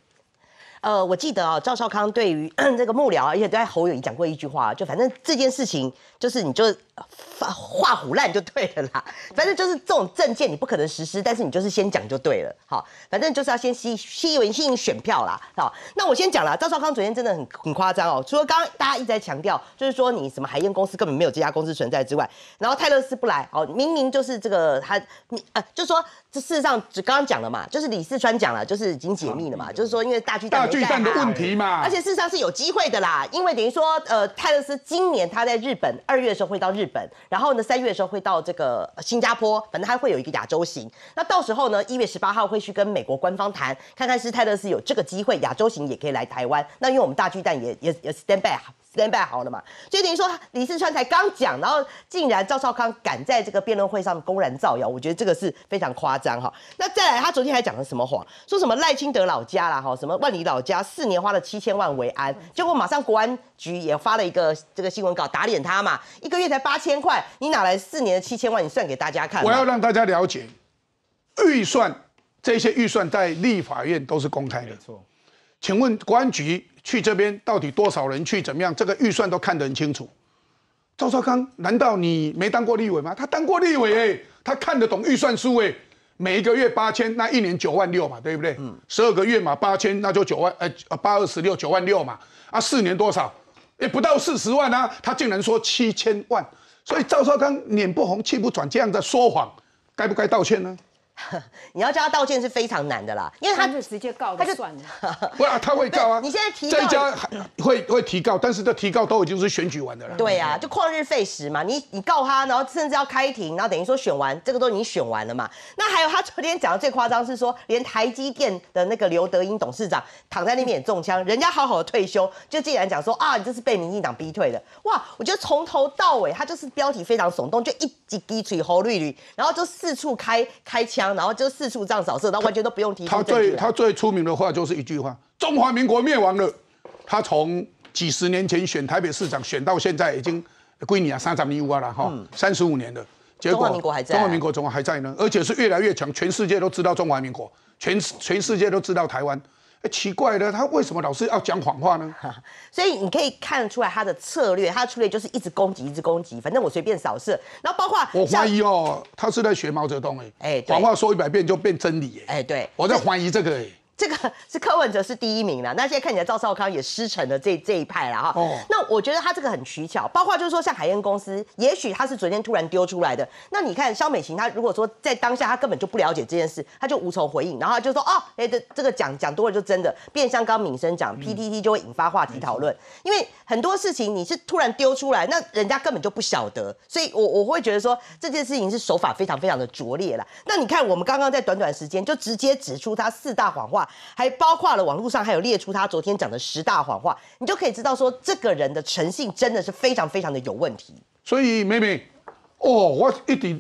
呃，我记得哦，赵少康对于 这个幕僚，而且在侯友宜讲过一句话，就反正这件事情就是你就是画虎烂就对了啦，反正就是这种政见你不可能实施，但是你就是先讲就对了，好，反正就是要先吸吸引吸引选票啦，好，那我先讲了，赵少康昨天真的很很夸张哦，除了刚大家一直在强调，就是说你什么海燕公司根本没有这家公司存在之外，然后泰勒斯不来哦，明明就是这个他你呃，就说这事实上就刚刚讲了嘛，就是李四川讲了，就是已经解密了嘛，就是说因为大巨蛋。巨蛋的问题嘛，而且事实上是有机会的啦，因为等于说，呃，泰勒斯今年他在日本二月的时候会到日本，然后呢三月的时候会到这个新加坡，反正他会有一个亚洲行。那到时候呢，一月十八号会去跟美国官方谈，看看是泰勒斯有这个机会，亚洲行也可以来台湾。那因为我们大巨蛋也也也 stand by。stand by 好了嘛？就等于说李四川才刚讲，然后竟然赵少康敢在这个辩论会上公然造谣，我觉得这个是非常夸张哈。那再来，他昨天还讲了什么谎？说什么赖清德老家啦哈，什么万里老家四年花了七千万维安，结果马上国安局也发了一个这个新闻稿打脸他嘛。一个月才八千块，你哪来四年的七千万？你算给大家看。我要让大家了解预算，这些预算在立法院都是公开的。没请问国安局？去这边到底多少人去怎么样？这个预算都看得很清楚。赵少康，难道你没当过立委吗？他当过立委哎，他看得懂预算书哎。每一个月八千，那一年九万六嘛，对不对？嗯。十二个月嘛，八千那就九万，呃，八二十六九万六嘛。啊，四年多少？也不到四十万啊。他竟然说七千万，所以赵少康脸不红气不喘这样的说谎，该不该道歉呢？你要叫他道歉是非常难的啦，因为他就直接告，他就算了。不啊，他会告啊。你现在提这一家会会提告，但是这提告都已经是选举完的了。对呀，就旷日费时嘛。你你告他，然后甚至要开庭，然后等于说选完这个都已经选完了嘛。那还有他昨天讲的最夸张是说，连台积电的那个刘德英董事长躺在那边也中枪，人家好好的退休，就竟然讲说啊，你这是被民进党逼退的。哇，我觉得从头到尾他就是标题非常耸动，就一滴击锤，红绿绿，然后就四处开开枪。然后就四处这样扫射，他完全都不用提。他最他最出名的话就是一句话：“中华民国灭亡了。”他从几十年前选台北市长，选到现在已经归你啊，三十五啊了哈，三十五年了。中华民国还在，中华民国中华还在呢，而且是越来越强，全世界都知道中华民国，全全世界都知道台湾。哎，奇怪了，他为什么老是要讲谎话呢？所以你可以看得出来他的策略，他的策略就是一直攻击，一直攻击，反正我随便扫射。然后包括我怀疑哦，他是在学毛泽东哎，哎，谎话说一百遍就变真理哎，哎，对，我在怀疑这个哎。这个是柯文哲是第一名了，那现在看起来赵少康也失成了这这一派了哈。那我觉得他这个很取巧，包括就是说像海燕公司，也许他是昨天突然丢出来的。那你看肖美琴，她如果说在当下她根本就不了解这件事，她就无从回应，然后就说哦，哎这这个讲讲多了就真的。变相刚敏生讲 PTT 就会引发话题讨论，因为很多事情你是突然丢出来，那人家根本就不晓得，所以我我会觉得说这件事情是手法非常非常的拙劣了。那你看我们刚刚在短短时间就直接指出他四大谎话。还包括了网络上还有列出他昨天讲的十大谎话，你就可以知道说这个人的诚信真的是非常非常的有问题。所以妹妹，哦，我一直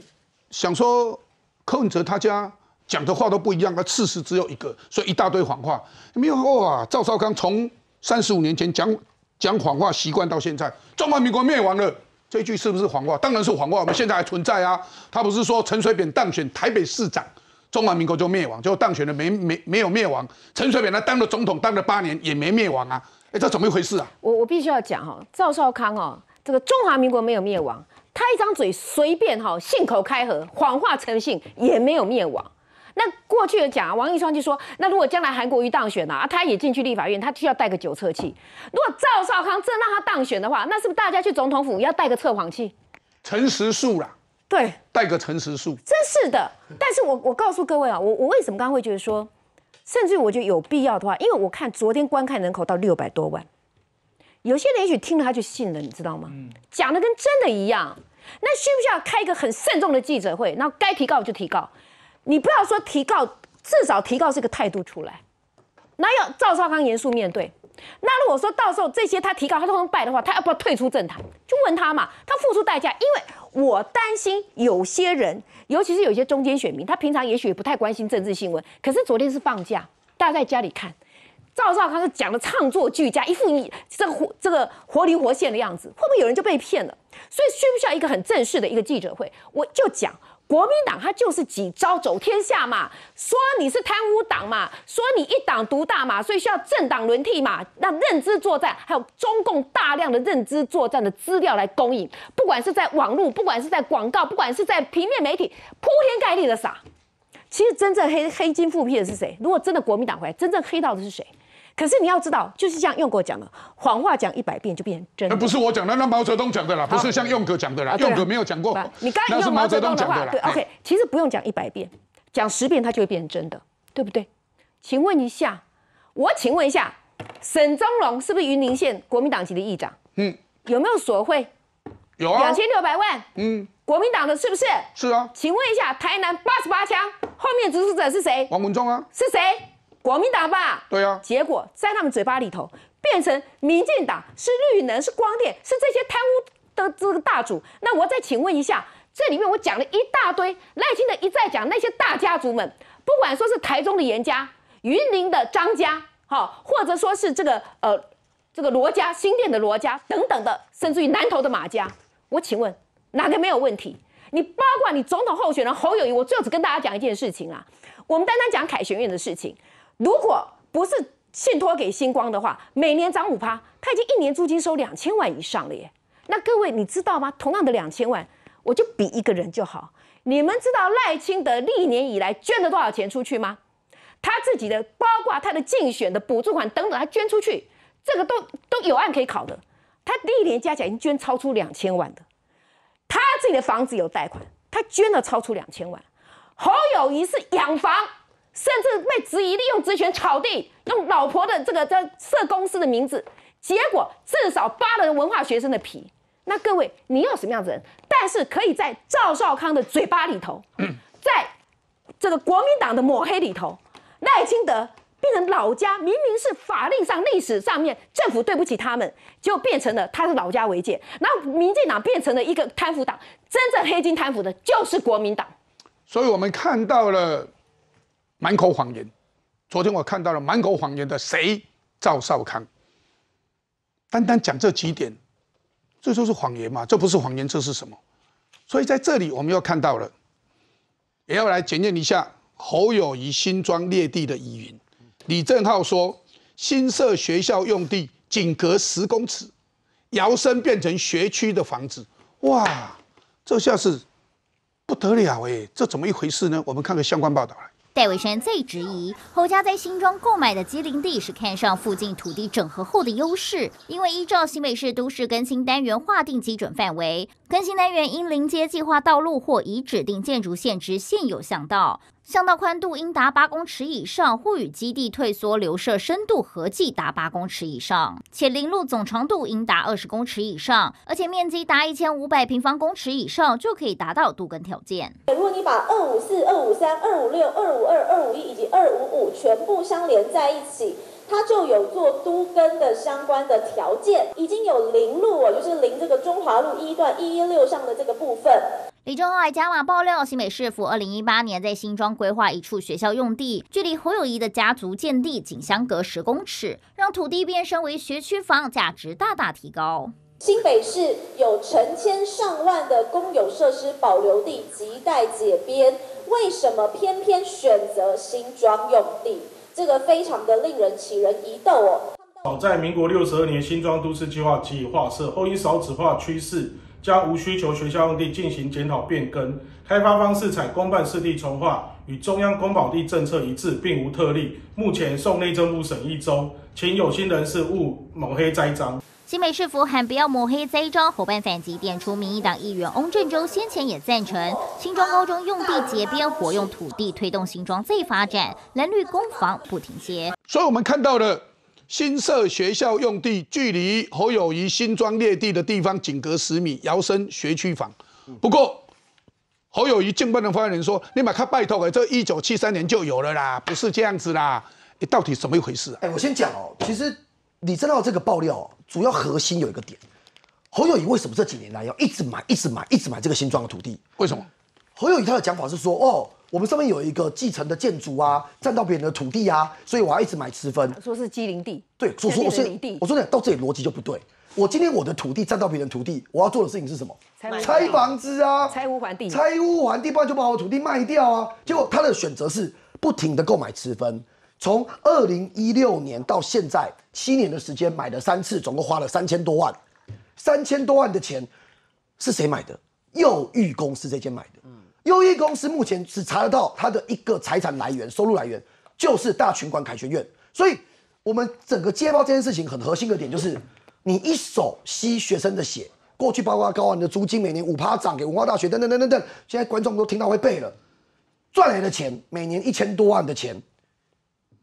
想说柯文哲他家讲的话都不一样，他事实只有一个，所以一大堆谎话。没有啊，赵少康从三十五年前讲讲谎话习惯到现在，中华民国灭亡了，这句是不是谎话？当然是谎话，我们现在还存在啊。他不是说陈水扁当选台北市长？中华民国就灭亡，就当选了没没没有灭亡。陈水扁他当了总统，当了八年也没灭亡啊！哎，这怎么一回事啊？我我必须要讲哈，赵少康哦，这个中华民国没有灭亡，他一张嘴随便哈，信口开河，谎话成信也没有灭亡。那过去的讲啊，王毅川就说，那如果将来韩国瑜当选了啊，他也进去立法院，他需要带个酒测器。如果赵少康真让他当选的话，那是不是大家去总统府要带个测谎器？诚实术了。对，带个诚实数，真是的。但是我我告诉各位啊，我我为什么刚刚会觉得说，甚至我觉得有必要的话，因为我看昨天观看人口到六百多万，有些人也许听了他就信了，你知道吗？讲的跟真的一样，那需不需要开一个很慎重的记者会？那该提告就提告，你不要说提告，至少提告是一个态度出来。那要赵少康严肃面对。那如果说到时候这些他提高他都能败的话，他要不要退出政坛？就问他嘛，他付出代价，因为。我担心有些人，尤其是有些中间选民，他平常也许不太关心政治新闻，可是昨天是放假，大家在家里看，赵少康讲的唱作俱佳，一副你这个活这个活灵活现的样子，会不会有人就被骗了？所以需不需要一个很正式的一个记者会？我就讲。国民党他就是几招走天下嘛，说你是贪污党嘛，说你一党独大嘛，所以需要政党轮替嘛。那认知作战，还有中共大量的认知作战的资料来供应，不管是在网络，不管是在广告，不管是在平面媒体，铺天盖地的撒。其实真正黑黑金复辟的是谁？如果真的国民党回来，真正黑到的是谁？可是你要知道，就是像用过讲了，谎话讲一百遍就变成真的。不是我讲的，那毛泽东讲的啦，不是像用哥讲的啦，用哥没有讲过？你刚刚用毛泽东的啦。对，OK。其实不用讲一百遍，讲十遍它就会变成真的，对不对？请问一下，我请问一下，沈宗荣是不是云林县国民党籍的议长？嗯，有没有索贿？有，两千六百万。嗯，国民党的是不是？是啊。请问一下，台南八十八枪后面指使者是谁？王文忠啊？是谁？国民党吧，对呀，结果在他们嘴巴里头变成民进党是绿能是光电是这些贪污的这个大主。那我再请问一下，这里面我讲了一大堆，赖清德一再讲那些大家族们，不管说是台中的严家、云林的张家，好，或者说是这个呃这个罗家、新店的罗家等等的，甚至于南投的马家，我请问哪个没有问题？你包括你总统候选人侯友谊，我最后只跟大家讲一件事情啊，我们单单讲凯旋院的事情。如果不是信托给星光的话，每年涨五趴，他已经一年租金收两千万以上了耶。那各位你知道吗？同样的两千万，我就比一个人就好。你们知道赖清德历年以来捐了多少钱出去吗？他自己的，包括他的竞选的补助款等等，他捐出去，这个都都有案可以考的。他历年加起来已经捐超出两千万的，他自己的房子有贷款，他捐了超出两千万。侯友谊是养房。甚至被质疑利用职权炒地，用老婆的这个在设公司的名字，结果至少扒了文化学生的皮。那各位，你有什么样子人？但是可以在赵少康的嘴巴里头，在这个国民党的抹黑里头，赖清德变成老家，明明是法令上、历史上面政府对不起他们，就变成了他是老家违建，然后民进党变成了一个贪腐党。真正黑金贪腐的就是国民党。所以我们看到了。满口谎言，昨天我看到了满口谎言的谁？赵少康。单单讲这几点，这就是谎言嘛？这不是谎言，这是什么？所以在这里我们要看到了，也要来检验一下侯友谊新庄裂地的疑云。李正浩说，新设学校用地仅隔十公尺，摇身变成学区的房子，哇，这下是不得了哎！这怎么一回事呢？我们看个相关报道。戴伟轩最质疑，侯家在新庄购买的机林地是看上附近土地整合后的优势，因为依照新北市都市更新单元划定基准范围，更新单元应临街计划道路或已指定建筑限制现有巷道。巷道宽度应达八公尺以上，或与基地退缩留设深度合计达八公尺以上，且林路总长度应达二十公尺以上，而且面积达一千五百平方公尺以上，就可以达到杜根条件。如果你把二五四、二五三、二五六、二五二、二五一以及二五五全部相连在一起。它就有做都跟的相关的条件，已经有零路哦，就是零这个中华路一段一一六上的这个部分。李忠爱加码爆料，新北市府二零一八年在新庄规划一处学校用地，距离侯友谊的家族建地仅相隔十公尺，让土地变身为学区房，价值大大提高。新北市有成千上万的公有设施保留地亟待解编，为什么偏偏选择新庄用地？这个非常的令人起人疑窦哦。早在民国六十二年新庄都市计划即已画设，后因少子化趋势，将无需求学校用地进行检讨变更，开发方式采公办市地重划，与中央公保地政策一致，并无特例。目前送内政部审议中，请有心人士勿抹黑栽赃。新美市府喊不要抹黑，再一伙伴反击，点出民意党议员翁振洲先前也赞成新庄高中用地结边活用土地推动新庄再发展，蓝绿攻防不停歇。所以我们看到的新设学校用地距离侯友谊新庄列地的地方仅隔十米，摇身学区房。不过侯友谊近半的发言人说：“你把他拜托了，这一九七三年就有了啦，不是这样子啦，你到底怎么一回事？”哎，我先讲哦，其实你知道这个爆料？主要核心有一个点，侯友谊为什么这几年来要一直买、一直买、一直买这个新庄的土地？为什么？侯友谊他的讲法是说：哦，我们上面有一个继承的建筑啊，占到别人的土地啊，所以我要一直买吃分。说是基林地，对，是说我是我说的到这里逻辑就不对。我今天我的土地占到别人土地，我要做的事情是什么？拆房子啊，拆屋还地，拆屋还地，不然就把我的土地卖掉啊。结果他的选择是不停的购买吃分。从二零一六年到现在七年的时间，买了三次，总共花了三千多万。三千多万的钱是谁买的？幼玉公司这间买的。嗯。幼玉公司目前只查得到他的一个财产来源、收入来源，就是大群馆凯旋院。所以，我们整个揭包这件事情很核心的点就是，你一手吸学生的血，过去包括高昂的租金每年五趴涨给文化大学等等等等等，现在观众都听到会背了，赚来的钱每年一千多万的钱。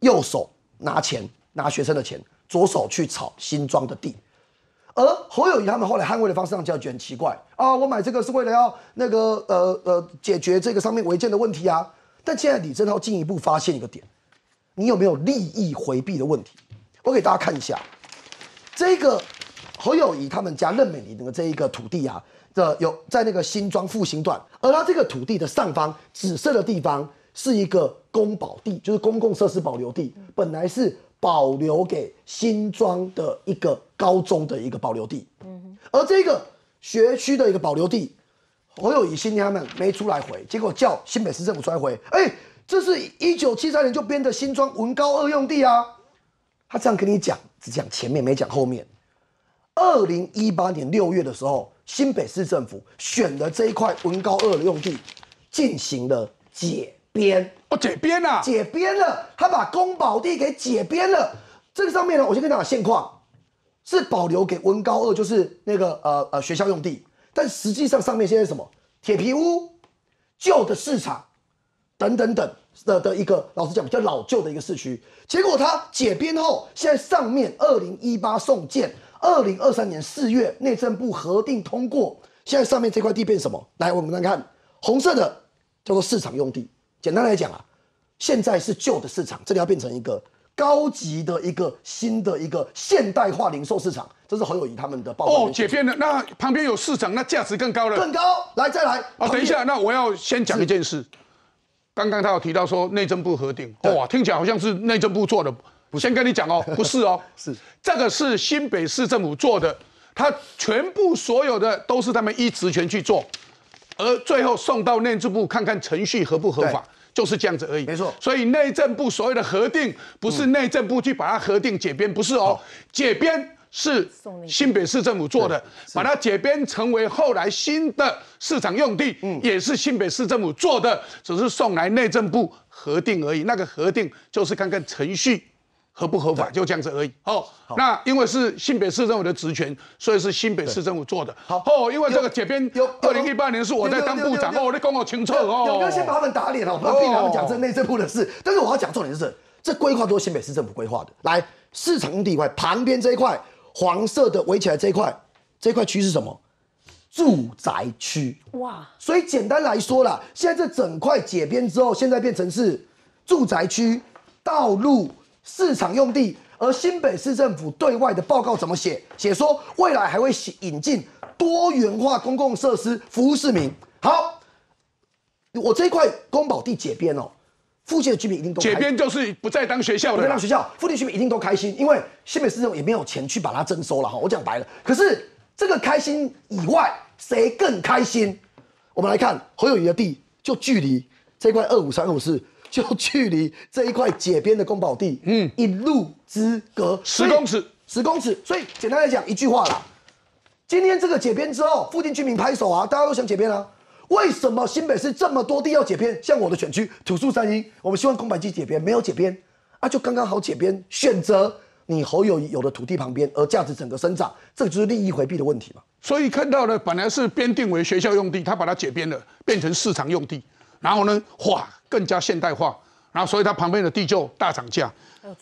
右手拿钱，拿学生的钱，左手去炒新庄的地。而侯友谊他们后来捍卫的方式，上就觉得很奇怪啊！我买这个是为了要那个呃呃解决这个上面违建的问题啊。但现在李正浩进一步发现一个点，你有没有利益回避的问题？我给大家看一下这个侯友谊他们家任美玲的这一个土地啊，的有在那个新庄复兴段，而他这个土地的上方紫色的地方。是一个公保地，就是公共设施保留地，本来是保留给新庄的一个高中的一个保留地。嗯，而这个学区的一个保留地，我有以新他们没出来回，结果叫新北市政府出来回。哎，这是一九七三年就编的新庄文高二用地啊。他这样跟你讲，只讲前面，没讲后面。二零一八年六月的时候，新北市政府选的这一块文高二的用地进行了解。编哦，解编呐，解编了。他把宫保地给解编了。这个上面呢，我先跟大家讲现况，是保留给温高二，就是那个呃呃学校用地。但实际上上面现在什么铁皮屋、旧的市场等等等的的一个，老实讲比较老旧的一个市区。结果他解编后，现在上面二零一八送建，二零二三年四月内政部核定通过。现在上面这块地变什么？来，我们来看红色的叫做市场用地。简单来讲啊，现在是旧的市场，这里要变成一个高级的一个新的一个现代化零售市场，这是侯友谊他们的报告。哦，解编了，那旁边有市场，那价值更高了。更高，来再来。哦，等一下，那我要先讲一件事。刚刚他有提到说内政部核定，哇，听起来好像是内政部做的。先跟你讲哦，不是哦，是这个是新北市政府做的，他全部所有的都是他们依职权去做。而最后送到内政部看看程序合不合法，就是这样子而已。没错，所以内政部所谓的核定，不是内政部去把它核定解编，不是哦，解编是新北市政府做的，把它解编成为后来新的市场用地，也是新北市政府做的，只是送来内政部核定而已。那个核定就是看看程序。合不合法就这样子而已好，那因为是新北市政府的职权，所以是新北市政府做的。好哦，因为这个解编，二零一八年是我在当部长哦，你跟我清楚哦。有没有先把他们打脸了？我不听他们讲这内政部的事，但是我要讲重点是，这规划都是新北市政府规划的。来，市场地块旁边这一块黄色的围起来这一块，这块区是什么？住宅区哇！所以简单来说啦，现在这整块解编之后，现在变成是住宅区道路。市场用地，而新北市政府对外的报告怎么写？写说未来还会引进多元化公共设施服务市民。好，我这块公保地解编哦，附近的居民一定都解编就是不再当学校了，不再当学校，附近居民一定都开心，因为新北市政府也没有钱去把它征收了哈，我讲白了。可是这个开心以外，谁更开心？我们来看侯友谊的地，就距离这块二五三五四。就距离这一块解边的公保地，嗯，一路之隔十公尺，十公尺。所以简单来讲一句话啦，今天这个解边之后，附近居民拍手啊，大家都想解边啊。为什么新北市这么多地要解边？像我的选区土树三鹰，我们希望公保地解边，没有解边啊，就刚刚好解边，选择你侯友有的土地旁边而价值整个生长，这个就是利益回避的问题嘛。所以看到了，本来是编定为学校用地，他把它解编了，变成市场用地。然后呢，哗，更加现代化，然后所以它旁边的地就大涨价。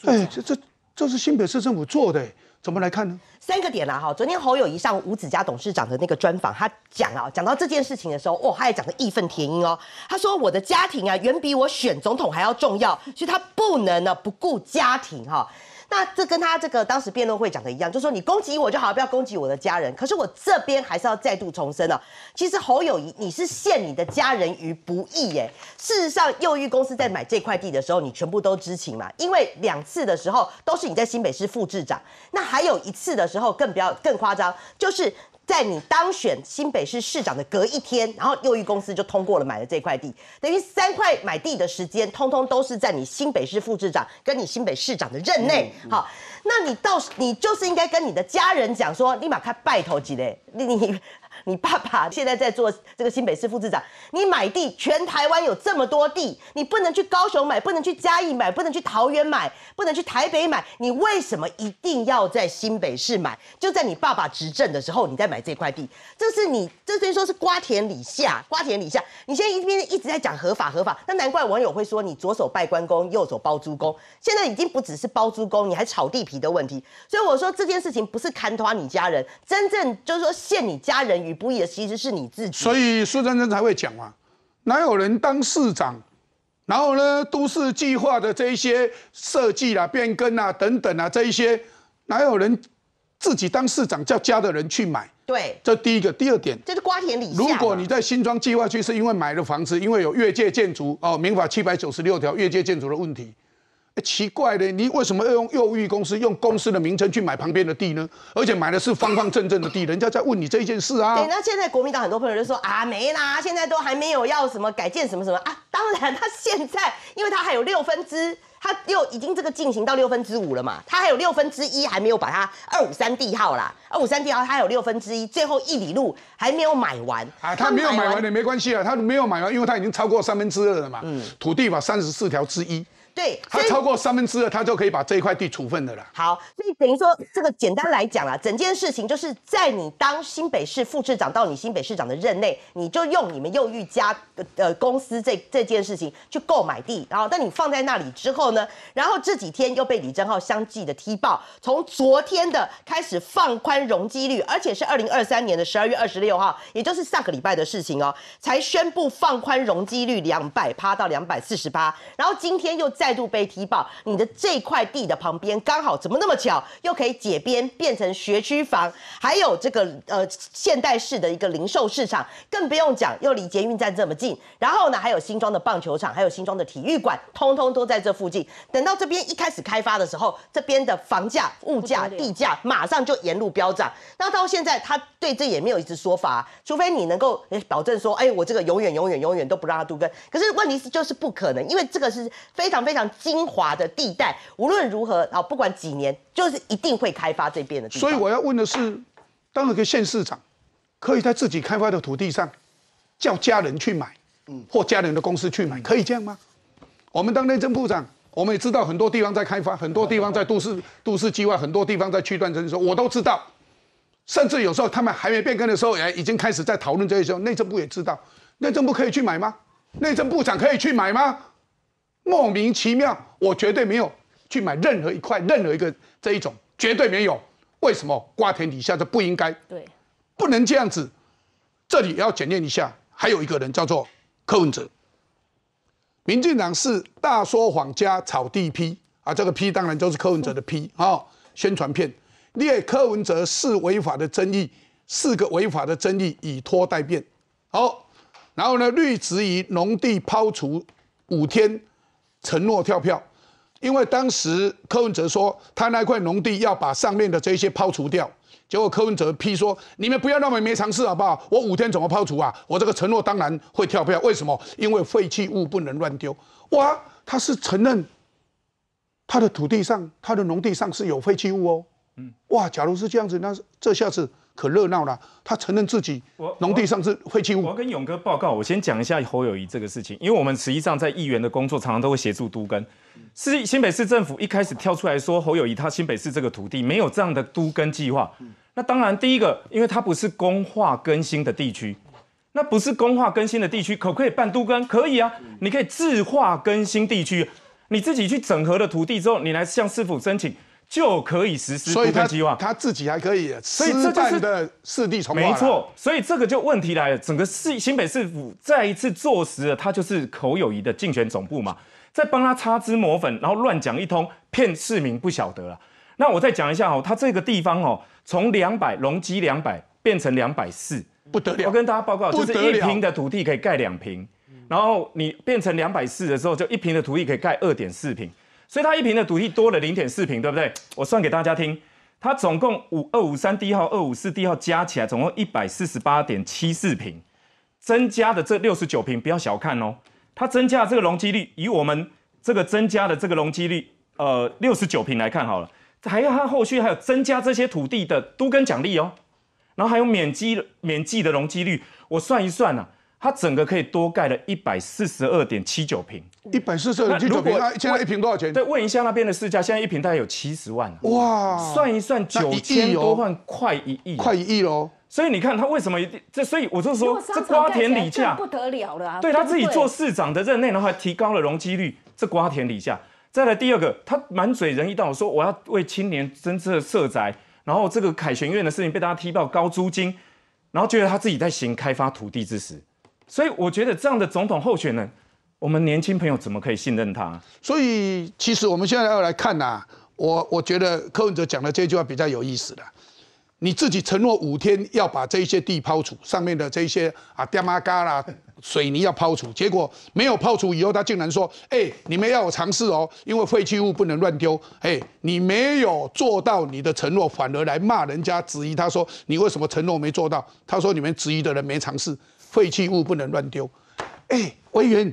哎，这这这是新北市政府做的，怎么来看呢？三个点了哈，昨天侯友宜上吴子嘉董事长的那个专访，他讲啊，讲到这件事情的时候，哦，他也讲的义愤填膺哦，他说我的家庭啊，远比我选总统还要重要，所以他不能呢不顾家庭哈。那这跟他这个当时辩论会讲的一样，就说你攻击我就好，不要攻击我的家人。可是我这边还是要再度重申了，其实侯友谊，你是陷你的家人于不义耶。事实上，幼玉公司在买这块地的时候，你全部都知情嘛？因为两次的时候都是你在新北市副市长，那还有一次的时候更不要更夸张，就是。在你当选新北市市长的隔一天，然后右翼公司就通过了买了这块地，等于三块买地的时间，通通都是在你新北市副市长跟你新北市长的任内。好，那你到你就是应该跟你的家人讲说，立马开拜头祭嘞，你。你爸爸现在在做这个新北市副市长，你买地，全台湾有这么多地，你不能去高雄买，不能去嘉义买，不能去桃园买，不能去台北买，你为什么一定要在新北市买？就在你爸爸执政的时候，你在买这块地，这是你这等于说是瓜田李下，瓜田李下。你现在一边一直在讲合法合法，那难怪网友会说你左手拜关公，右手包租公。现在已经不只是包租公，你还炒地皮的问题。所以我说这件事情不是看垮你家人，真正就是说陷你家人于。不也，的其实是你自己，所以苏贞贞才会讲嘛，哪有人当市长，然后呢都市计划的这一些设计啦、变更啊等等啊这一些，哪有人自己当市长叫家的人去买？对，这第一个，第二点这是瓜田李下。如果你在新庄计划区是因为买了房子，因为有越界建筑哦，民法七百九十六条越界建筑的问题。奇怪的，你为什么要用幼玉公司用公司的名称去买旁边的地呢？而且买的是方方正正的地，人家在问你这一件事啊。对，那现在国民党很多朋友就说啊，没啦，现在都还没有要什么改建什么什么啊。当然，他现在因为他还有六分之，他又已经这个进行到六分之五了嘛，他还有六分之一还没有把它二五三地号啦，二五三地号还有六分之一，最后一里路还没有买完。他没有买完的没关系啊，他没有买完，因为他已经超过三分之二了嘛。嗯，土地法三十四条之一。对，他超过三分之二，他就可以把这一块地处分的了。好，所以等于说这个简单来讲啊，整件事情就是在你当新北市副市长到你新北市长的任内，你就用你们又玉家呃公司这这件事情去购买地，然后但你放在那里之后呢，然后这几天又被李正浩相继的踢爆，从昨天的开始放宽容积率，而且是二零二三年的十二月二十六号，也就是上个礼拜的事情哦，才宣布放宽容积率两百趴到两百四十趴，然后今天又在。再度被踢爆，你的这块地的旁边刚好怎么那么巧，又可以解编变成学区房，还有这个呃现代式的一个零售市场，更不用讲，又离捷运站这么近。然后呢，还有新装的棒球场，还有新装的体育馆，通通都在这附近。等到这边一开始开发的时候，这边的房价、物价、地价马上就沿路飙涨。那到现在，他对这也没有一直说法，除非你能够保证说，哎，我这个永远、永远、永远都不让他杜根。可是问题是就是不可能，因为这个是非常非。像精华的地带，无论如何啊，不管几年，就是一定会开发这边的。所以我要问的是，当一个县市长，可以在自己开发的土地上叫家人去买，嗯，或家人的公司去买，可以这样吗？我们当内政部长，我们也知道很多地方在开发，很多地方在都市 都市计划，很多地方在区段征收，我都知道。甚至有时候他们还没变更的时候，也已经开始在讨论这些时候，内政部也知道，内政部可以去买吗？内政部长可以去买吗？莫名其妙，我绝对没有去买任何一块、任何一个这一种，绝对没有。为什么瓜田底下就不应该？对，不能这样子。这里要检验一下，还有一个人叫做柯文哲。民进党是大说谎家，草地批啊，这个批当然都是柯文哲的批啊。宣传片列柯文哲是违法的争议，四个违法的争议以拖代变。好，然后呢，绿植于农地抛除五天。承诺跳票，因为当时柯文哲说他那块农地要把上面的这些抛除掉，结果柯文哲批说：“你们不要那么没常识好不好？我五天怎么抛除啊？我这个承诺当然会跳票，为什么？因为废弃物不能乱丢。哇，他是承认他的土地上、他的农地上是有废弃物哦。嗯，哇，假如是这样子，那这下子。”可热闹了，他承认自己，我农地上是废弃物。我跟勇哥报告，我先讲一下侯友谊这个事情，因为我们实际上在议员的工作，常常都会协助都根。是新北市政府一开始跳出来说，侯友谊他新北市这个土地没有这样的都根计划。那当然，第一个，因为他不是工化更新的地区，那不是工化更新的地区，可不可以办都根？可以啊，你可以自化更新地区，你自己去整合了土地之后，你来向市府申请。就可以实施土地计划，他自己还可以私贷的四地重划，没错。所以这个就问题来了，整个新北市府再一次坐实了，他就是口友谊的竞选总部嘛，在帮他擦脂抹粉，然后乱讲一通骗市民不晓得了。那我再讲一下哦，他这个地方哦，从两百容积两百变成两百四，不得了。我跟大家报告，就是一平的土地可以盖两平，然后你变成两百四的时候，就一平的土地可以盖二点四平。所以它一瓶的土地多了零点四瓶，对不对？我算给大家听，它总共五二五三 D 号、二五四 D 号加起来总共一百四十八点七四瓶，增加的这六十九瓶不要小看哦，它增加这个容积率，以我们这个增加的这个容积率，呃，六十九瓶来看好了，还要它后续还有增加这些土地的都跟奖励哦，然后还有免积免计的容积率，我算一算呢。它整个可以多盖了一百四十二点七九平，一百四十二点七九平，现在一平多少钱？对，问一下那边的市价，现在一平大概有七十万。哇，算一算，九千多万，快一亿，快一亿喽！所以你看他为什么一定这？所以我就说，这瓜田李下不得了了。对他自己做市长的任内，然后还提高了容积率，这瓜田李下。再来第二个，他满嘴仁义道说我要为青年增设社宅，然后这个凯旋苑的事情被大家踢爆高租金，然后觉得他自己在行开发土地之时。所以我觉得这样的总统候选人，我们年轻朋友怎么可以信任他？所以其实我们现在要来看呐，我我觉得柯文哲讲的这句话比较有意思的。你自己承诺五天要把这些地抛除上面的这些啊，掉妈嘎啦水泥要抛除，结果没有抛除以后，他竟然说：“哎，你们要有尝试哦，因为废弃物不能乱丢。”哎，你没有做到你的承诺，反而来骂人家，质疑他说：“你为什么承诺没做到？”他说：“你们质疑的人没尝试。”废弃物不能乱丢，哎，委员，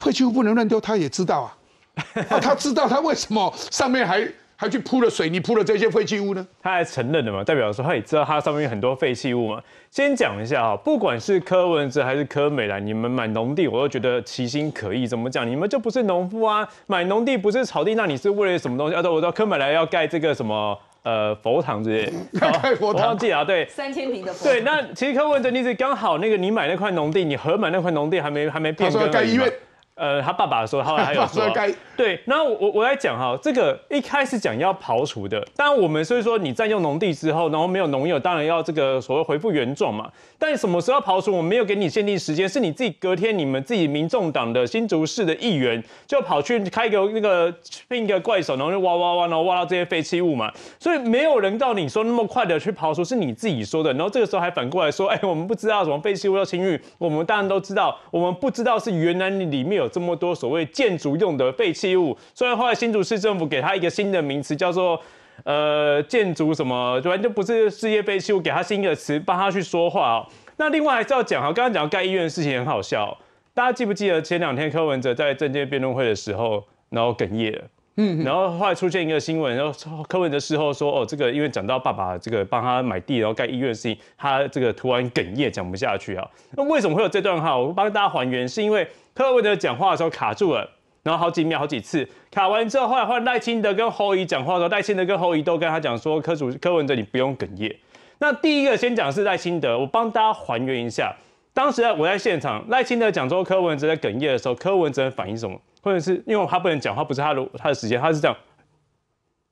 废弃物不能乱丢，他也知道啊，他知道他为什么上面还还去铺了水泥，铺了这些废弃物呢？他还承认了嘛？代表说他也知道他上面有很多废弃物嘛？先讲一下哈，不管是柯文哲还是柯美兰，你们买农地我都觉得其心可议。怎么讲？你们就不是农夫啊？买农地不是草地，那你是为了什么东西啊？对，我说柯美兰要盖这个什么？呃，佛堂之类，盖 佛堂记啊，对，三千平的，对，那其实客问的你是刚好，那个你买那块农地，你合买那块农地还没还没变，说盖医院。呃，他爸爸说，后来还有说，对。然后我我我讲哈，这个一开始讲要刨除的，当然我们所以说你占用农地之后，然后没有农友，当然要这个所谓恢复原状嘛。但什么时候刨除，我没有给你限定时间，是你自己隔天，你们自己民众党的新竹市的议员就跑去开个那个另一个怪手，然后就挖挖挖，然后挖到这些废弃物嘛。所以没有人到你说那么快的去刨除，是你自己说的。然后这个时候还反过来说，哎，我们不知道什么废弃物要清运，我们当然都知道，我们不知道是原来你里面有。这么多所谓建筑用的废弃物，虽然后来新竹市政府给他一个新的名词，叫做呃建筑什么，完全不是事业废弃物，给他新的词帮他去说话哦。那另外还是要讲哈，刚刚讲盖医院的事情很好笑，大家记不记得前两天柯文哲在政界辩论会的时候，然后哽咽了，嗯，然后后来出现一个新闻，然后柯文哲事后说哦，这个因为讲到爸爸这个帮他买地然后盖医院的事情，他这个突然哽咽讲不下去啊。那为什么会有这段话？我帮大家还原，是因为。柯文哲讲话的时候卡住了，然后好几秒、好几次卡完之后，后来换赖清德跟侯怡讲话的时候，赖清德跟侯怡都跟他讲说：“柯主柯文哲，你不用哽咽。”那第一个先讲是赖清德，我帮大家还原一下，当时我在现场，赖清德讲说柯文哲在哽咽的时候，柯文哲反应什么？或者是因为他不能讲话，不是他的他的时间，他是这样，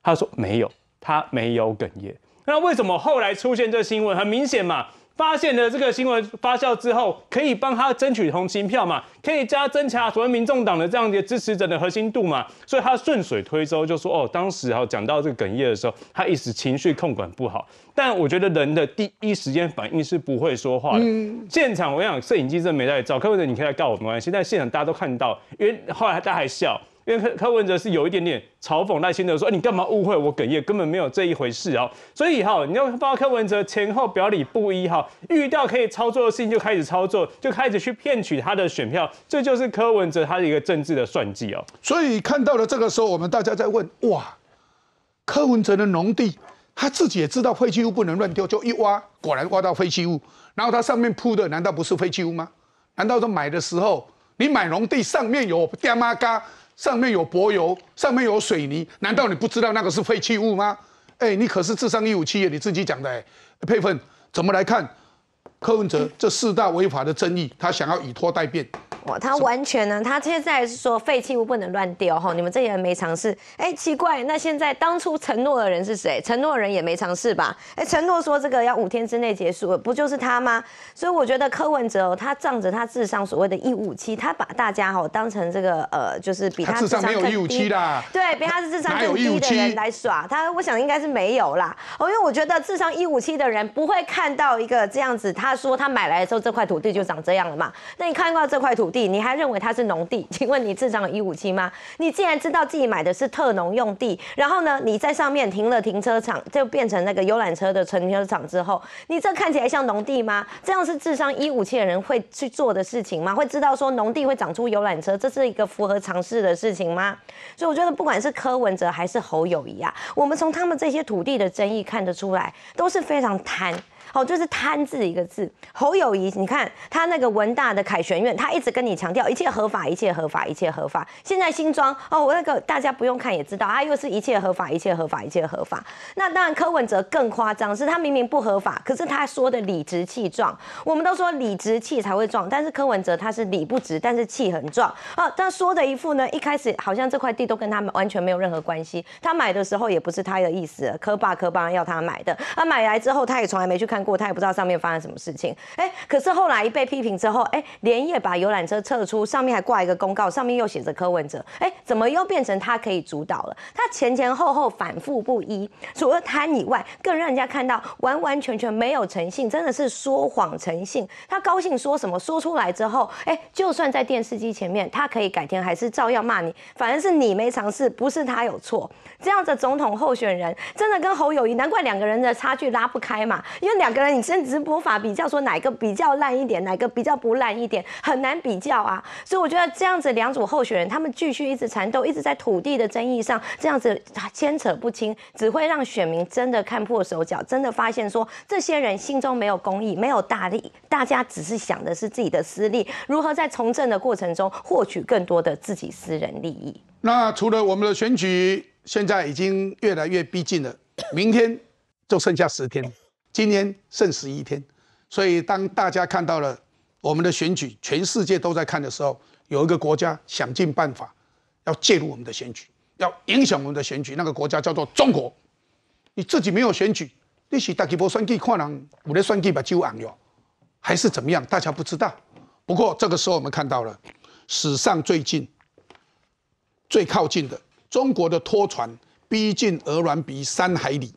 他说没有，他没有哽咽。那为什么后来出现这新闻？很明显嘛。发现了这个新闻发酵之后，可以帮他争取同情票嘛？可以加增强所谓民众党的这样的一些支持者的核心度嘛？所以他顺水推舟就说：“哦，当时哦讲到这个哽咽的时候，他一时情绪控管不好。”但我觉得人的第一时间反应是不会说话。嗯，现场我想摄影机这没在，找记者你可以来告我没关系。但现场大家都看到，因为后来大家还笑。因为柯柯文哲是有一点点嘲讽耐心的说：“你干嘛误会我？哽咽根本没有这一回事啊！所以哈，你要发柯文哲前后表里不一哈，遇到可以操作的事情就开始操作，就开始去骗取他的选票，这就是柯文哲他的一个政治的算计哦。所以看到了这个时候，我们大家在问：哇，柯文哲的农地，他自己也知道废弃物不能乱丢，就一挖，果然挖到废弃物。然后他上面铺的难道不是废弃物吗？难道说买的时候你买农地上面有爹妈嘎？”上面有柏油，上面有水泥，难道你不知道那个是废弃物吗？哎，你可是智商一五七耶，你自己讲的。哎，配分怎么来看？柯文哲这四大违法的争议，他想要以拖代变。他完全呢？他现在是说废弃物不能乱丢哈，你们这些人没尝试？哎，奇怪，那现在当初承诺的人是谁？承诺人也没尝试吧？哎，承诺说这个要五天之内结束，不就是他吗？所以我觉得柯文哲他仗着他智商所谓的157，他把大家哈当成这个呃，就是比他智商没有一的，对，比他是智商更低的人来耍他，我想应该是没有啦。哦，因为我觉得智商157的人不会看到一个这样子，他说他买来的时候这块土地就长这样了嘛？那你看到这块土地？你还认为它是农地？请问你智商有一五七吗？你既然知道自己买的是特农用地，然后呢，你在上面停了停车场，就变成那个游览车的停车场之后，你这看起来像农地吗？这样是智商一五七的人会去做的事情吗？会知道说农地会长出游览车，这是一个符合常识的事情吗？所以我觉得，不管是柯文哲还是侯友谊啊，我们从他们这些土地的争议看得出来，都是非常贪。好，就是贪字一个字。侯友谊，你看他那个文大的凯旋院，他一直跟你强调一切合法，一切合法，一切合法。现在新庄哦，我那个大家不用看也知道，啊，又是一切合法，一切合法，一切合法。那当然，柯文哲更夸张，是他明明不合法，可是他说的理直气壮。我们都说理直气才会壮，但是柯文哲他是理不直，但是气很壮哦，他说的一副呢，一开始好像这块地都跟他完全没有任何关系，他买的时候也不是他的意思，柯爸柯爸要他买的。他买来之后，他也从来没去看。看过他也不知道上面发生什么事情，哎，可是后来一被批评之后，哎，连夜把游览车撤出，上面还挂一个公告，上面又写着柯文哲，哎，怎么又变成他可以主导了？他前前后后反复不一，除了贪以外，更让人家看到完完全全没有诚信，真的是说谎诚信。他高兴说什么说出来之后，哎，就算在电视机前面，他可以改天还是照样骂你，反正是你没尝试，不是他有错。这样的总统候选人，真的跟侯友谊，难怪两个人的差距拉不开嘛，因为两。两个人，你甚至是无法比较，说哪个比较烂一点，哪个比较不烂一点，很难比较啊。所以我觉得这样子，两组候选人他们继续一直缠斗，一直在土地的争议上这样子牵扯不清，只会让选民真的看破手脚，真的发现说这些人心中没有公义，没有大利，大家只是想的是自己的私利，如何在从政的过程中获取更多的自己私人利益。那除了我们的选举现在已经越来越逼近了，明天就剩下十天。今天剩十一天，所以当大家看到了我们的选举，全世界都在看的时候，有一个国家想尽办法要介入我们的选举，要影响我们的选举。那个国家叫做中国。你自己没有选举，你是打起波算计，看人有连算计把酒赢了，还是怎么样？大家不知道。不过这个时候我们看到了，史上最近、最靠近的中国的拖船逼近俄远比三海里。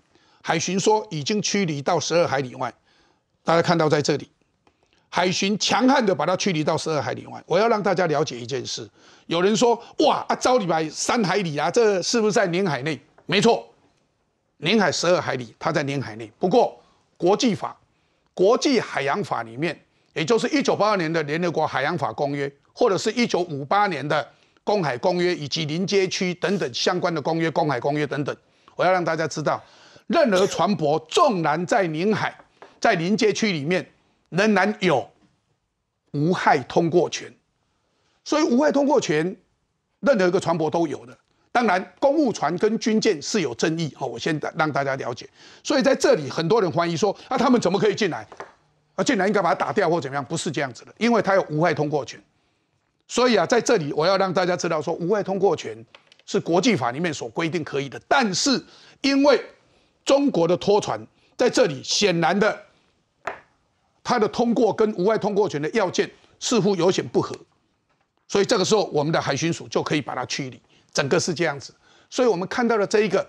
海巡说已经驱离到十二海里外，大家看到在这里，海巡强悍的把它驱离到十二海里外。我要让大家了解一件事，有人说哇啊招你来三海里啊，这是不是在领海内？没错，领海十二海里，它在领海内。不过国际法、国际海洋法里面，也就是一九八二年的联合国海洋法公约，或者是一九五八年的公海公约以及临街区等等相关的公约、公海公约等等，我要让大家知道。任何船舶纵然在领海、在临界区里面，仍然有无害通过权。所以无害通过权，任何一个船舶都有的。当然，公务船跟军舰是有争议。好，我先让大家了解。所以在这里，很多人怀疑说：，那他们怎么可以进来？啊，进来应该把它打掉或怎么样？不是这样子的，因为它有无害通过权。所以啊，在这里我要让大家知道说，无害通过权是国际法里面所规定可以的。但是因为中国的拖船在这里显然的，它的通过跟无外通过权的要件似乎有显不合，所以这个时候我们的海巡署就可以把它驱离，整个是这样子。所以我们看到了这一个，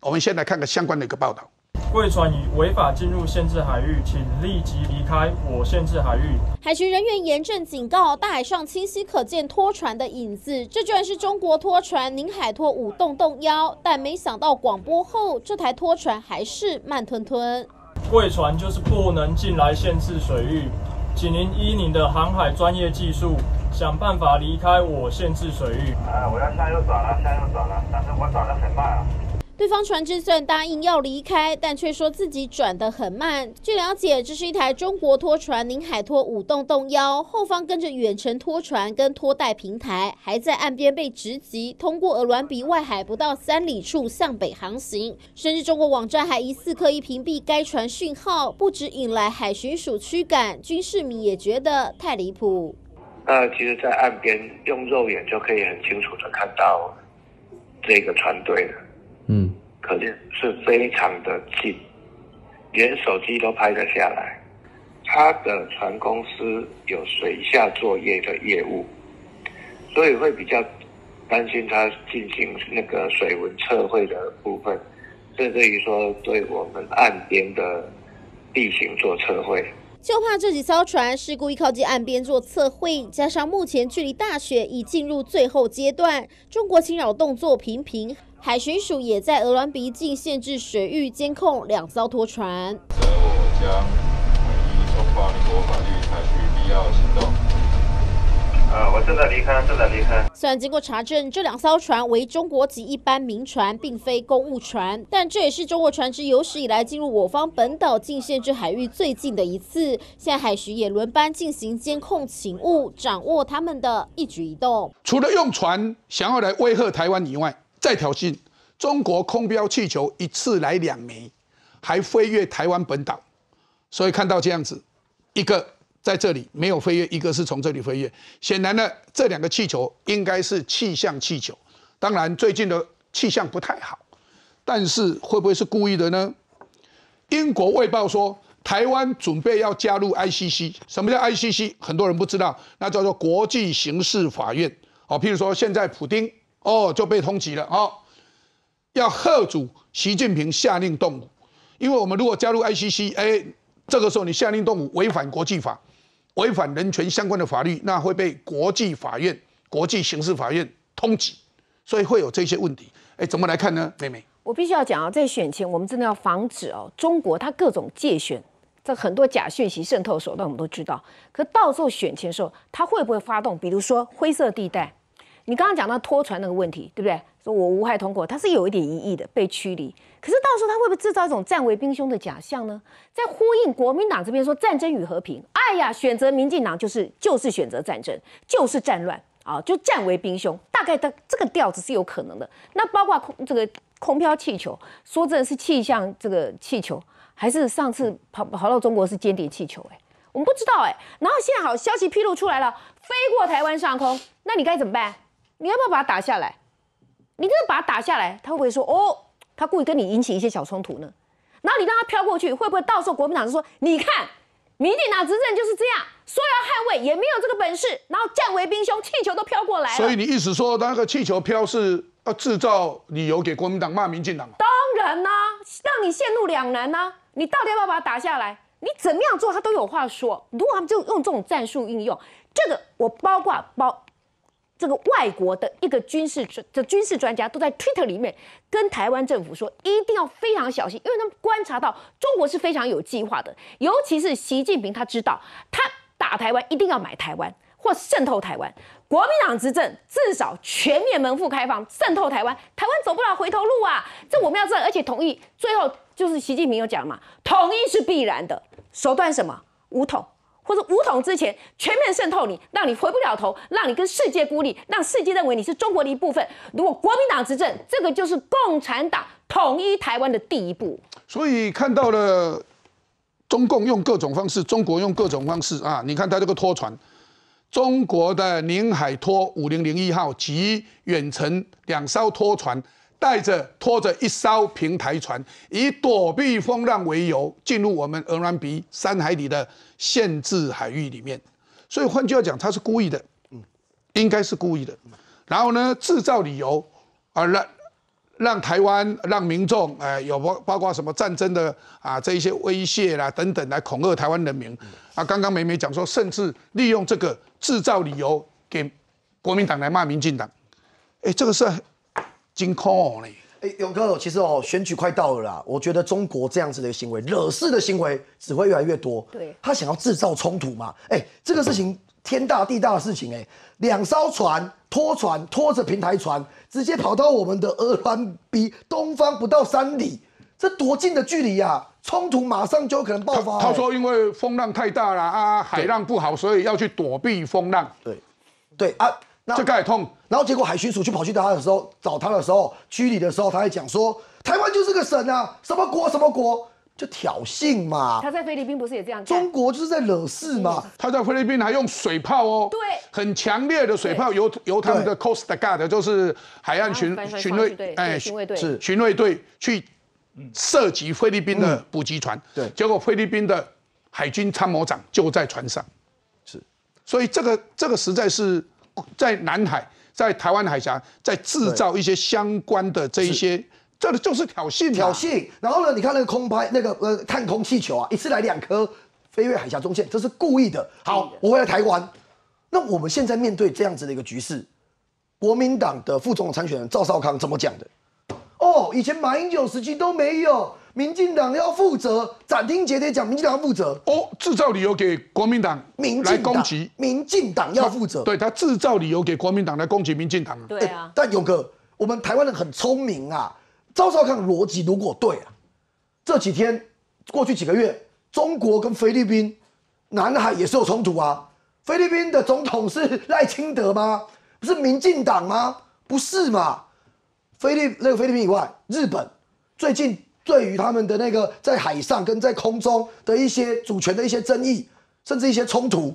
我们先来看看相关的一个报道。贵船已违法进入限制海域，请立即离开我限制海域。海巡人员严正警告，大海上清晰可见拖船的影子，这居然是中国拖船宁海拖五洞洞幺，但没想到广播后，这台拖船还是慢吞吞。贵船就是不能进来限制水域，请您依您的航海专业技术，想办法离开我限制水域。哎，我要向右转了，向右转了，但是我转的很慢啊。对方船只虽然答应要离开，但却说自己转得很慢。据了解，这是一台中国拖船“宁海拖舞动动腰，后方跟着远程拖船跟拖带平台，还在岸边被直击。通过鹅銮鼻外海不到三里处向北航行，甚至中国网站还疑似刻意屏蔽该船讯号，不止引来海巡署驱赶，军事迷也觉得太离谱。呃，其实，在岸边用肉眼就可以很清楚的看到这个船队了。嗯，可见是非常的近，连手机都拍得下来。他的船公司有水下作业的业务，所以会比较担心他进行那个水文测绘的部分，甚至于说对我们岸边的地形做测绘。就怕这几艘船事故一靠近岸边做测绘，加上目前距离大雪已进入最后阶段，中国侵扰动作频频。海巡署也在鹅銮鼻禁限制水域监控两艘拖船。将依据中国法律采取必要行动。啊，我正在离开，正在离开。虽然经过查证，这两艘船为中国籍一般民船，并非公务船，但这也是中国船只有史以来进入我方本岛禁限制海域最近的一次。现在海巡也轮班进行监控勤务，掌握他们的一举一动。除了用船想要来威吓台湾以外。再挑衅，中国空标气球一次来两枚，还飞越台湾本岛，所以看到这样子，一个在这里没有飞跃，一个是从这里飞跃，显然呢，这两个气球应该是气象气球。当然，最近的气象不太好，但是会不会是故意的呢？英国卫报说，台湾准备要加入 ICC，什么叫 ICC？很多人不知道，那叫做国际刑事法院。好，譬如说现在普丁哦，就被通缉了哦，要贺主习近平下令动武，因为我们如果加入 ICC，哎，这个时候你下令动武，违反国际法，违反人权相关的法律，那会被国际法院、国际刑事法院通缉，所以会有这些问题。哎，怎么来看呢？妹妹，我必须要讲啊，在选前，我们真的要防止哦，中国它各种借选，这很多假讯息渗透手段，我们都知道。可到时候选前时候，它会不会发动？比如说灰色地带？你刚刚讲到拖船那个问题，对不对？说我无害通过，他是有一点疑义的，被驱离。可是到时候他会不会制造一种战为兵凶的假象呢？在呼应国民党这边说战争与和平。哎呀，选择民进党就是就是选择战争，就是战乱啊，就战为兵凶。大概的这个调子是有可能的。那包括空这个空飘气球，说真的是气象这个气球，还是上次跑跑到中国是间谍气球？哎，我们不知道哎。然后现在好消息披露出来了，飞过台湾上空，那你该怎么办？你要不要把它打下来？你就是把它打下来，他会不会说哦？他故意跟你引起一些小冲突呢？然后你让他飘过去，会不会到时候国民党就说你看民进党执政就是这样，说要捍卫也没有这个本事？然后降为兵凶气球都飘过来。所以你意思说，那个气球飘是要制造理由给国民党骂民进党当然啦，让你陷入两难呢。你到底要不要把它打下来？你怎么样做他都有话说。如果他们就用这种战术运用，这个我包括包。这个外国的一个军事专的军事专家都在 Twitter 里面跟台湾政府说，一定要非常小心，因为他们观察到中国是非常有计划的，尤其是习近平他知道他打台湾一定要买台湾或渗透台湾。国民党执政至少全面门户开放，渗透台湾，台湾走不了回头路啊！这我们要知道，而且统一最后就是习近平有讲嘛，统一是必然的，手段什么武统。或者五统之前全面渗透你，让你回不了头，让你跟世界孤立，让世界认为你是中国的一部分。如果国民党执政，这个就是共产党统一台湾的第一步。所以看到了中共用各种方式，中国用各种方式啊！你看他这个拖船，中国的宁海拖五零零一号及远程两艘拖船。带着拖着一艘平台船，以躲避风浪为由进入我们鹅銮鼻三海里的限制海域里面，所以换句讲，他是故意的，嗯，应该是故意的。然后呢，制造理由，啊，让让台湾、让民众，哎，有包包括什么战争的啊这一些威胁啦等等来恐吓台湾人民。啊，刚刚梅梅讲说，甚至利用这个制造理由给国民党来骂民进党，哎，这个是。惊恐嘞！哎，勇哥，其实哦，选举快到了啦，我觉得中国这样子的行为，惹事的行为只会越来越多。对，他想要制造冲突嘛？哎，这个事情天大地大的事情，哎，两艘船拖船拖着平台船，直接跑到我们的俄卵比东方不到三里，这多近的距离呀！冲突马上就可能爆发。他说，因为风浪太大了啊，海浪不好，所以要去躲避风浪。对，对啊。就盖痛，然后结果海巡署去跑去他的时候，找他的时候，拘礼的时候，他还讲说，台湾就是个省啊，什么国什么国，就挑衅嘛。他在菲律宾不是也这样？中国就是在惹事嘛。他在菲律宾还用水炮哦，对，很强烈的水炮，由由他们的 Coast Guard，就是海岸巡巡卫，哎，巡卫队是巡卫队去涉及菲律宾的捕击船，对，结果菲律宾的海军参谋长就在船上，是，所以这个这个实在是。在南海、在台湾海峡，在制造一些相关的这一些，这的就是挑衅，挑衅。然后呢，你看那个空拍，那个呃探空气球啊，一次来两颗，飞越海峡中线，这是故意的。好，我回来台湾。那我们现在面对这样子的一个局势，国民党的副总统参选人赵少康怎么讲的？哦，以前马英九时期都没有。民进党要负责，斩钉截铁讲民进党负责哦，制造理由给国民党来攻击民进党要负责，对他制造理由给国民党来攻击民进党对啊，但勇哥，我们台湾人很聪明啊，赵少康逻辑如果对啊，这几天过去几个月，中国跟菲律宾南海也是有冲突啊。菲律宾的总统是赖清德吗？不是民进党吗？不是嘛？菲律那个菲律宾以外，日本最近。对于他们的那个在海上跟在空中的一些主权的一些争议，甚至一些冲突，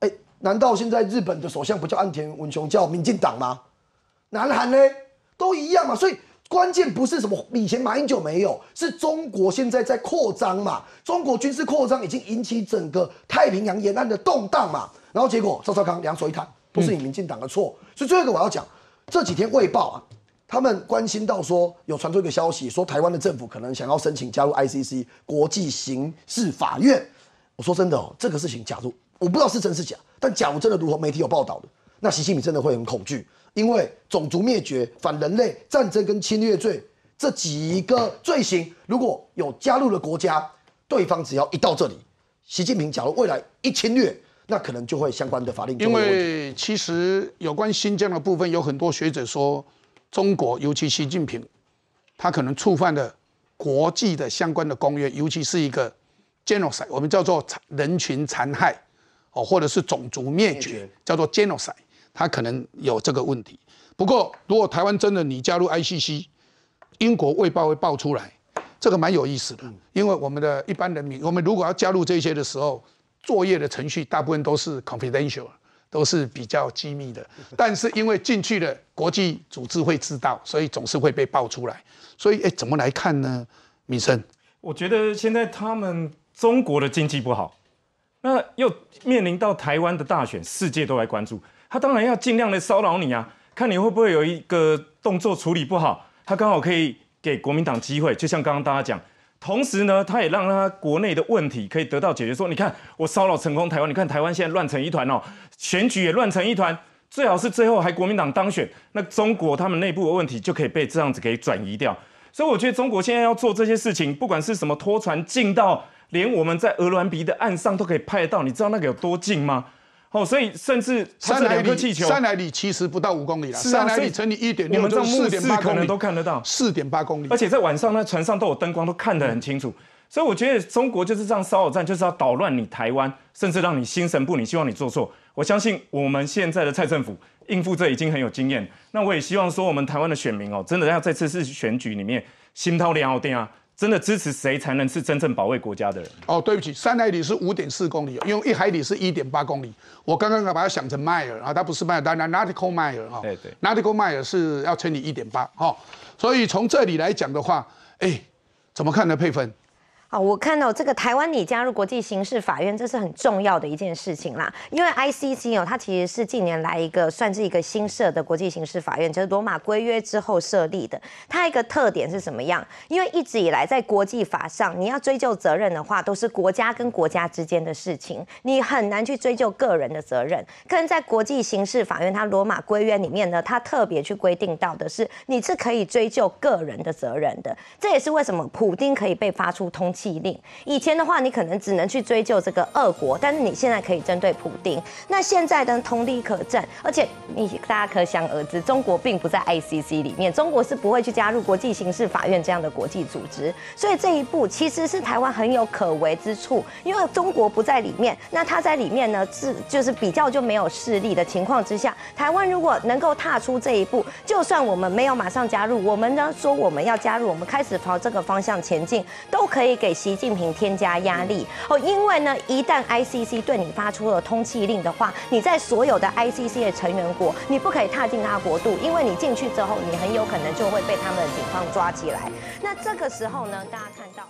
哎，难道现在日本的首相不叫岸田文雄，叫民进党吗？南韩呢，都一样嘛。所以关键不是什么以前马英九没有，是中国现在在扩张嘛。中国军事扩张已经引起整个太平洋沿岸的动荡嘛。然后结果赵少康两手一摊，不是你民进党的错。所以最后一个我要讲，这几天未报啊。他们关心到说，有传出一个消息，说台湾的政府可能想要申请加入 I C C 国际刑事法院。我说真的哦，这个事情假如我不知道是真是假，但假如真的如何，媒体有报道的，那习近平真的会很恐惧，因为种族灭绝、反人类战争跟侵略罪这几个罪行，如果有加入了国家，对方只要一到这里，习近平假如未来一侵略，那可能就会相关的法令。因为其实有关新疆的部分，有很多学者说。中国，尤其习近平，他可能触犯了国际的相关的公约，尤其是一个 genocide，我们叫做人群残害，哦，或者是种族灭绝，叫做 genocide，他可能有这个问题。不过，如果台湾真的你加入 ICC，英国卫报会爆出来，这个蛮有意思的，因为我们的一般人民，我们如果要加入这些的时候，作业的程序大部分都是 confidential。都是比较机密的，但是因为进去了，国际组织会知道，所以总是会被爆出来。所以，哎，怎么来看呢？民生，我觉得现在他们中国的经济不好，那又面临到台湾的大选，世界都来关注，他当然要尽量的骚扰你啊，看你会不会有一个动作处理不好，他刚好可以给国民党机会，就像刚刚大家讲。同时呢，他也让他国内的问题可以得到解决。说，你看我骚扰成功台湾，你看台湾现在乱成一团哦，选举也乱成一团，最好是最后还国民党当选，那中国他们内部的问题就可以被这样子给转移掉。所以我觉得中国现在要做这些事情，不管是什么拖船近到连我们在俄罗鼻的岸上都可以拍得到，你知道那个有多近吗？哦，所以甚至三海里，三来里其实不到五公里了。三来里乘以一点六，我们四目八，可能都看得到四点八公里，而且在晚上呢，船上都有灯光，都看得很清楚。所以我觉得中国就是这样骚扰战，就是要捣乱你台湾，甚至让你心神不宁，希望你做错。我相信我们现在的蔡政府应付这已经很有经验。那我也希望说，我们台湾的选民哦，真的要在这次选举里面心涛力奥定啊。真的支持谁才能是真正保卫国家的人？哦，对不起，三海里是五点四公里，因为一海里是一点八公里。我刚刚把把它想成 mile，啊，它不是 mile，当然 nautical mile 哈，对对，nautical mile 是要乘以一点八哈。所以从这里来讲的话，哎，怎么看呢？佩芬？哦，我看到这个台湾你加入国际刑事法院，这是很重要的一件事情啦。因为 I C C 哦，它其实是近年来一个算是一个新设的国际刑事法院，就是罗马规约之后设立的。它一个特点是什么样？因为一直以来在国际法上，你要追究责任的话，都是国家跟国家之间的事情，你很难去追究个人的责任。可能在国际刑事法院，它罗马规约里面呢，它特别去规定到的是，你是可以追究个人的责任的。这也是为什么普丁可以被发出通缉。气令以前的话，你可能只能去追究这个俄国，但是你现在可以针对普丁。那现在呢，通力可证，而且你大家可想而知，中国并不在 I C C 里面，中国是不会去加入国际刑事法院这样的国际组织。所以这一步其实是台湾很有可为之处，因为中国不在里面，那他在里面呢，是就是比较就没有势力的情况之下，台湾如果能够踏出这一步，就算我们没有马上加入，我们呢说我们要加入，我们开始朝这个方向前进，都可以给。习近平添加压力哦，因为呢，一旦 ICC 对你发出了通缉令的话，你在所有的 ICC 的成员国，你不可以踏进他国度，因为你进去之后，你很有可能就会被他们的警方抓起来。那这个时候呢，大家看到。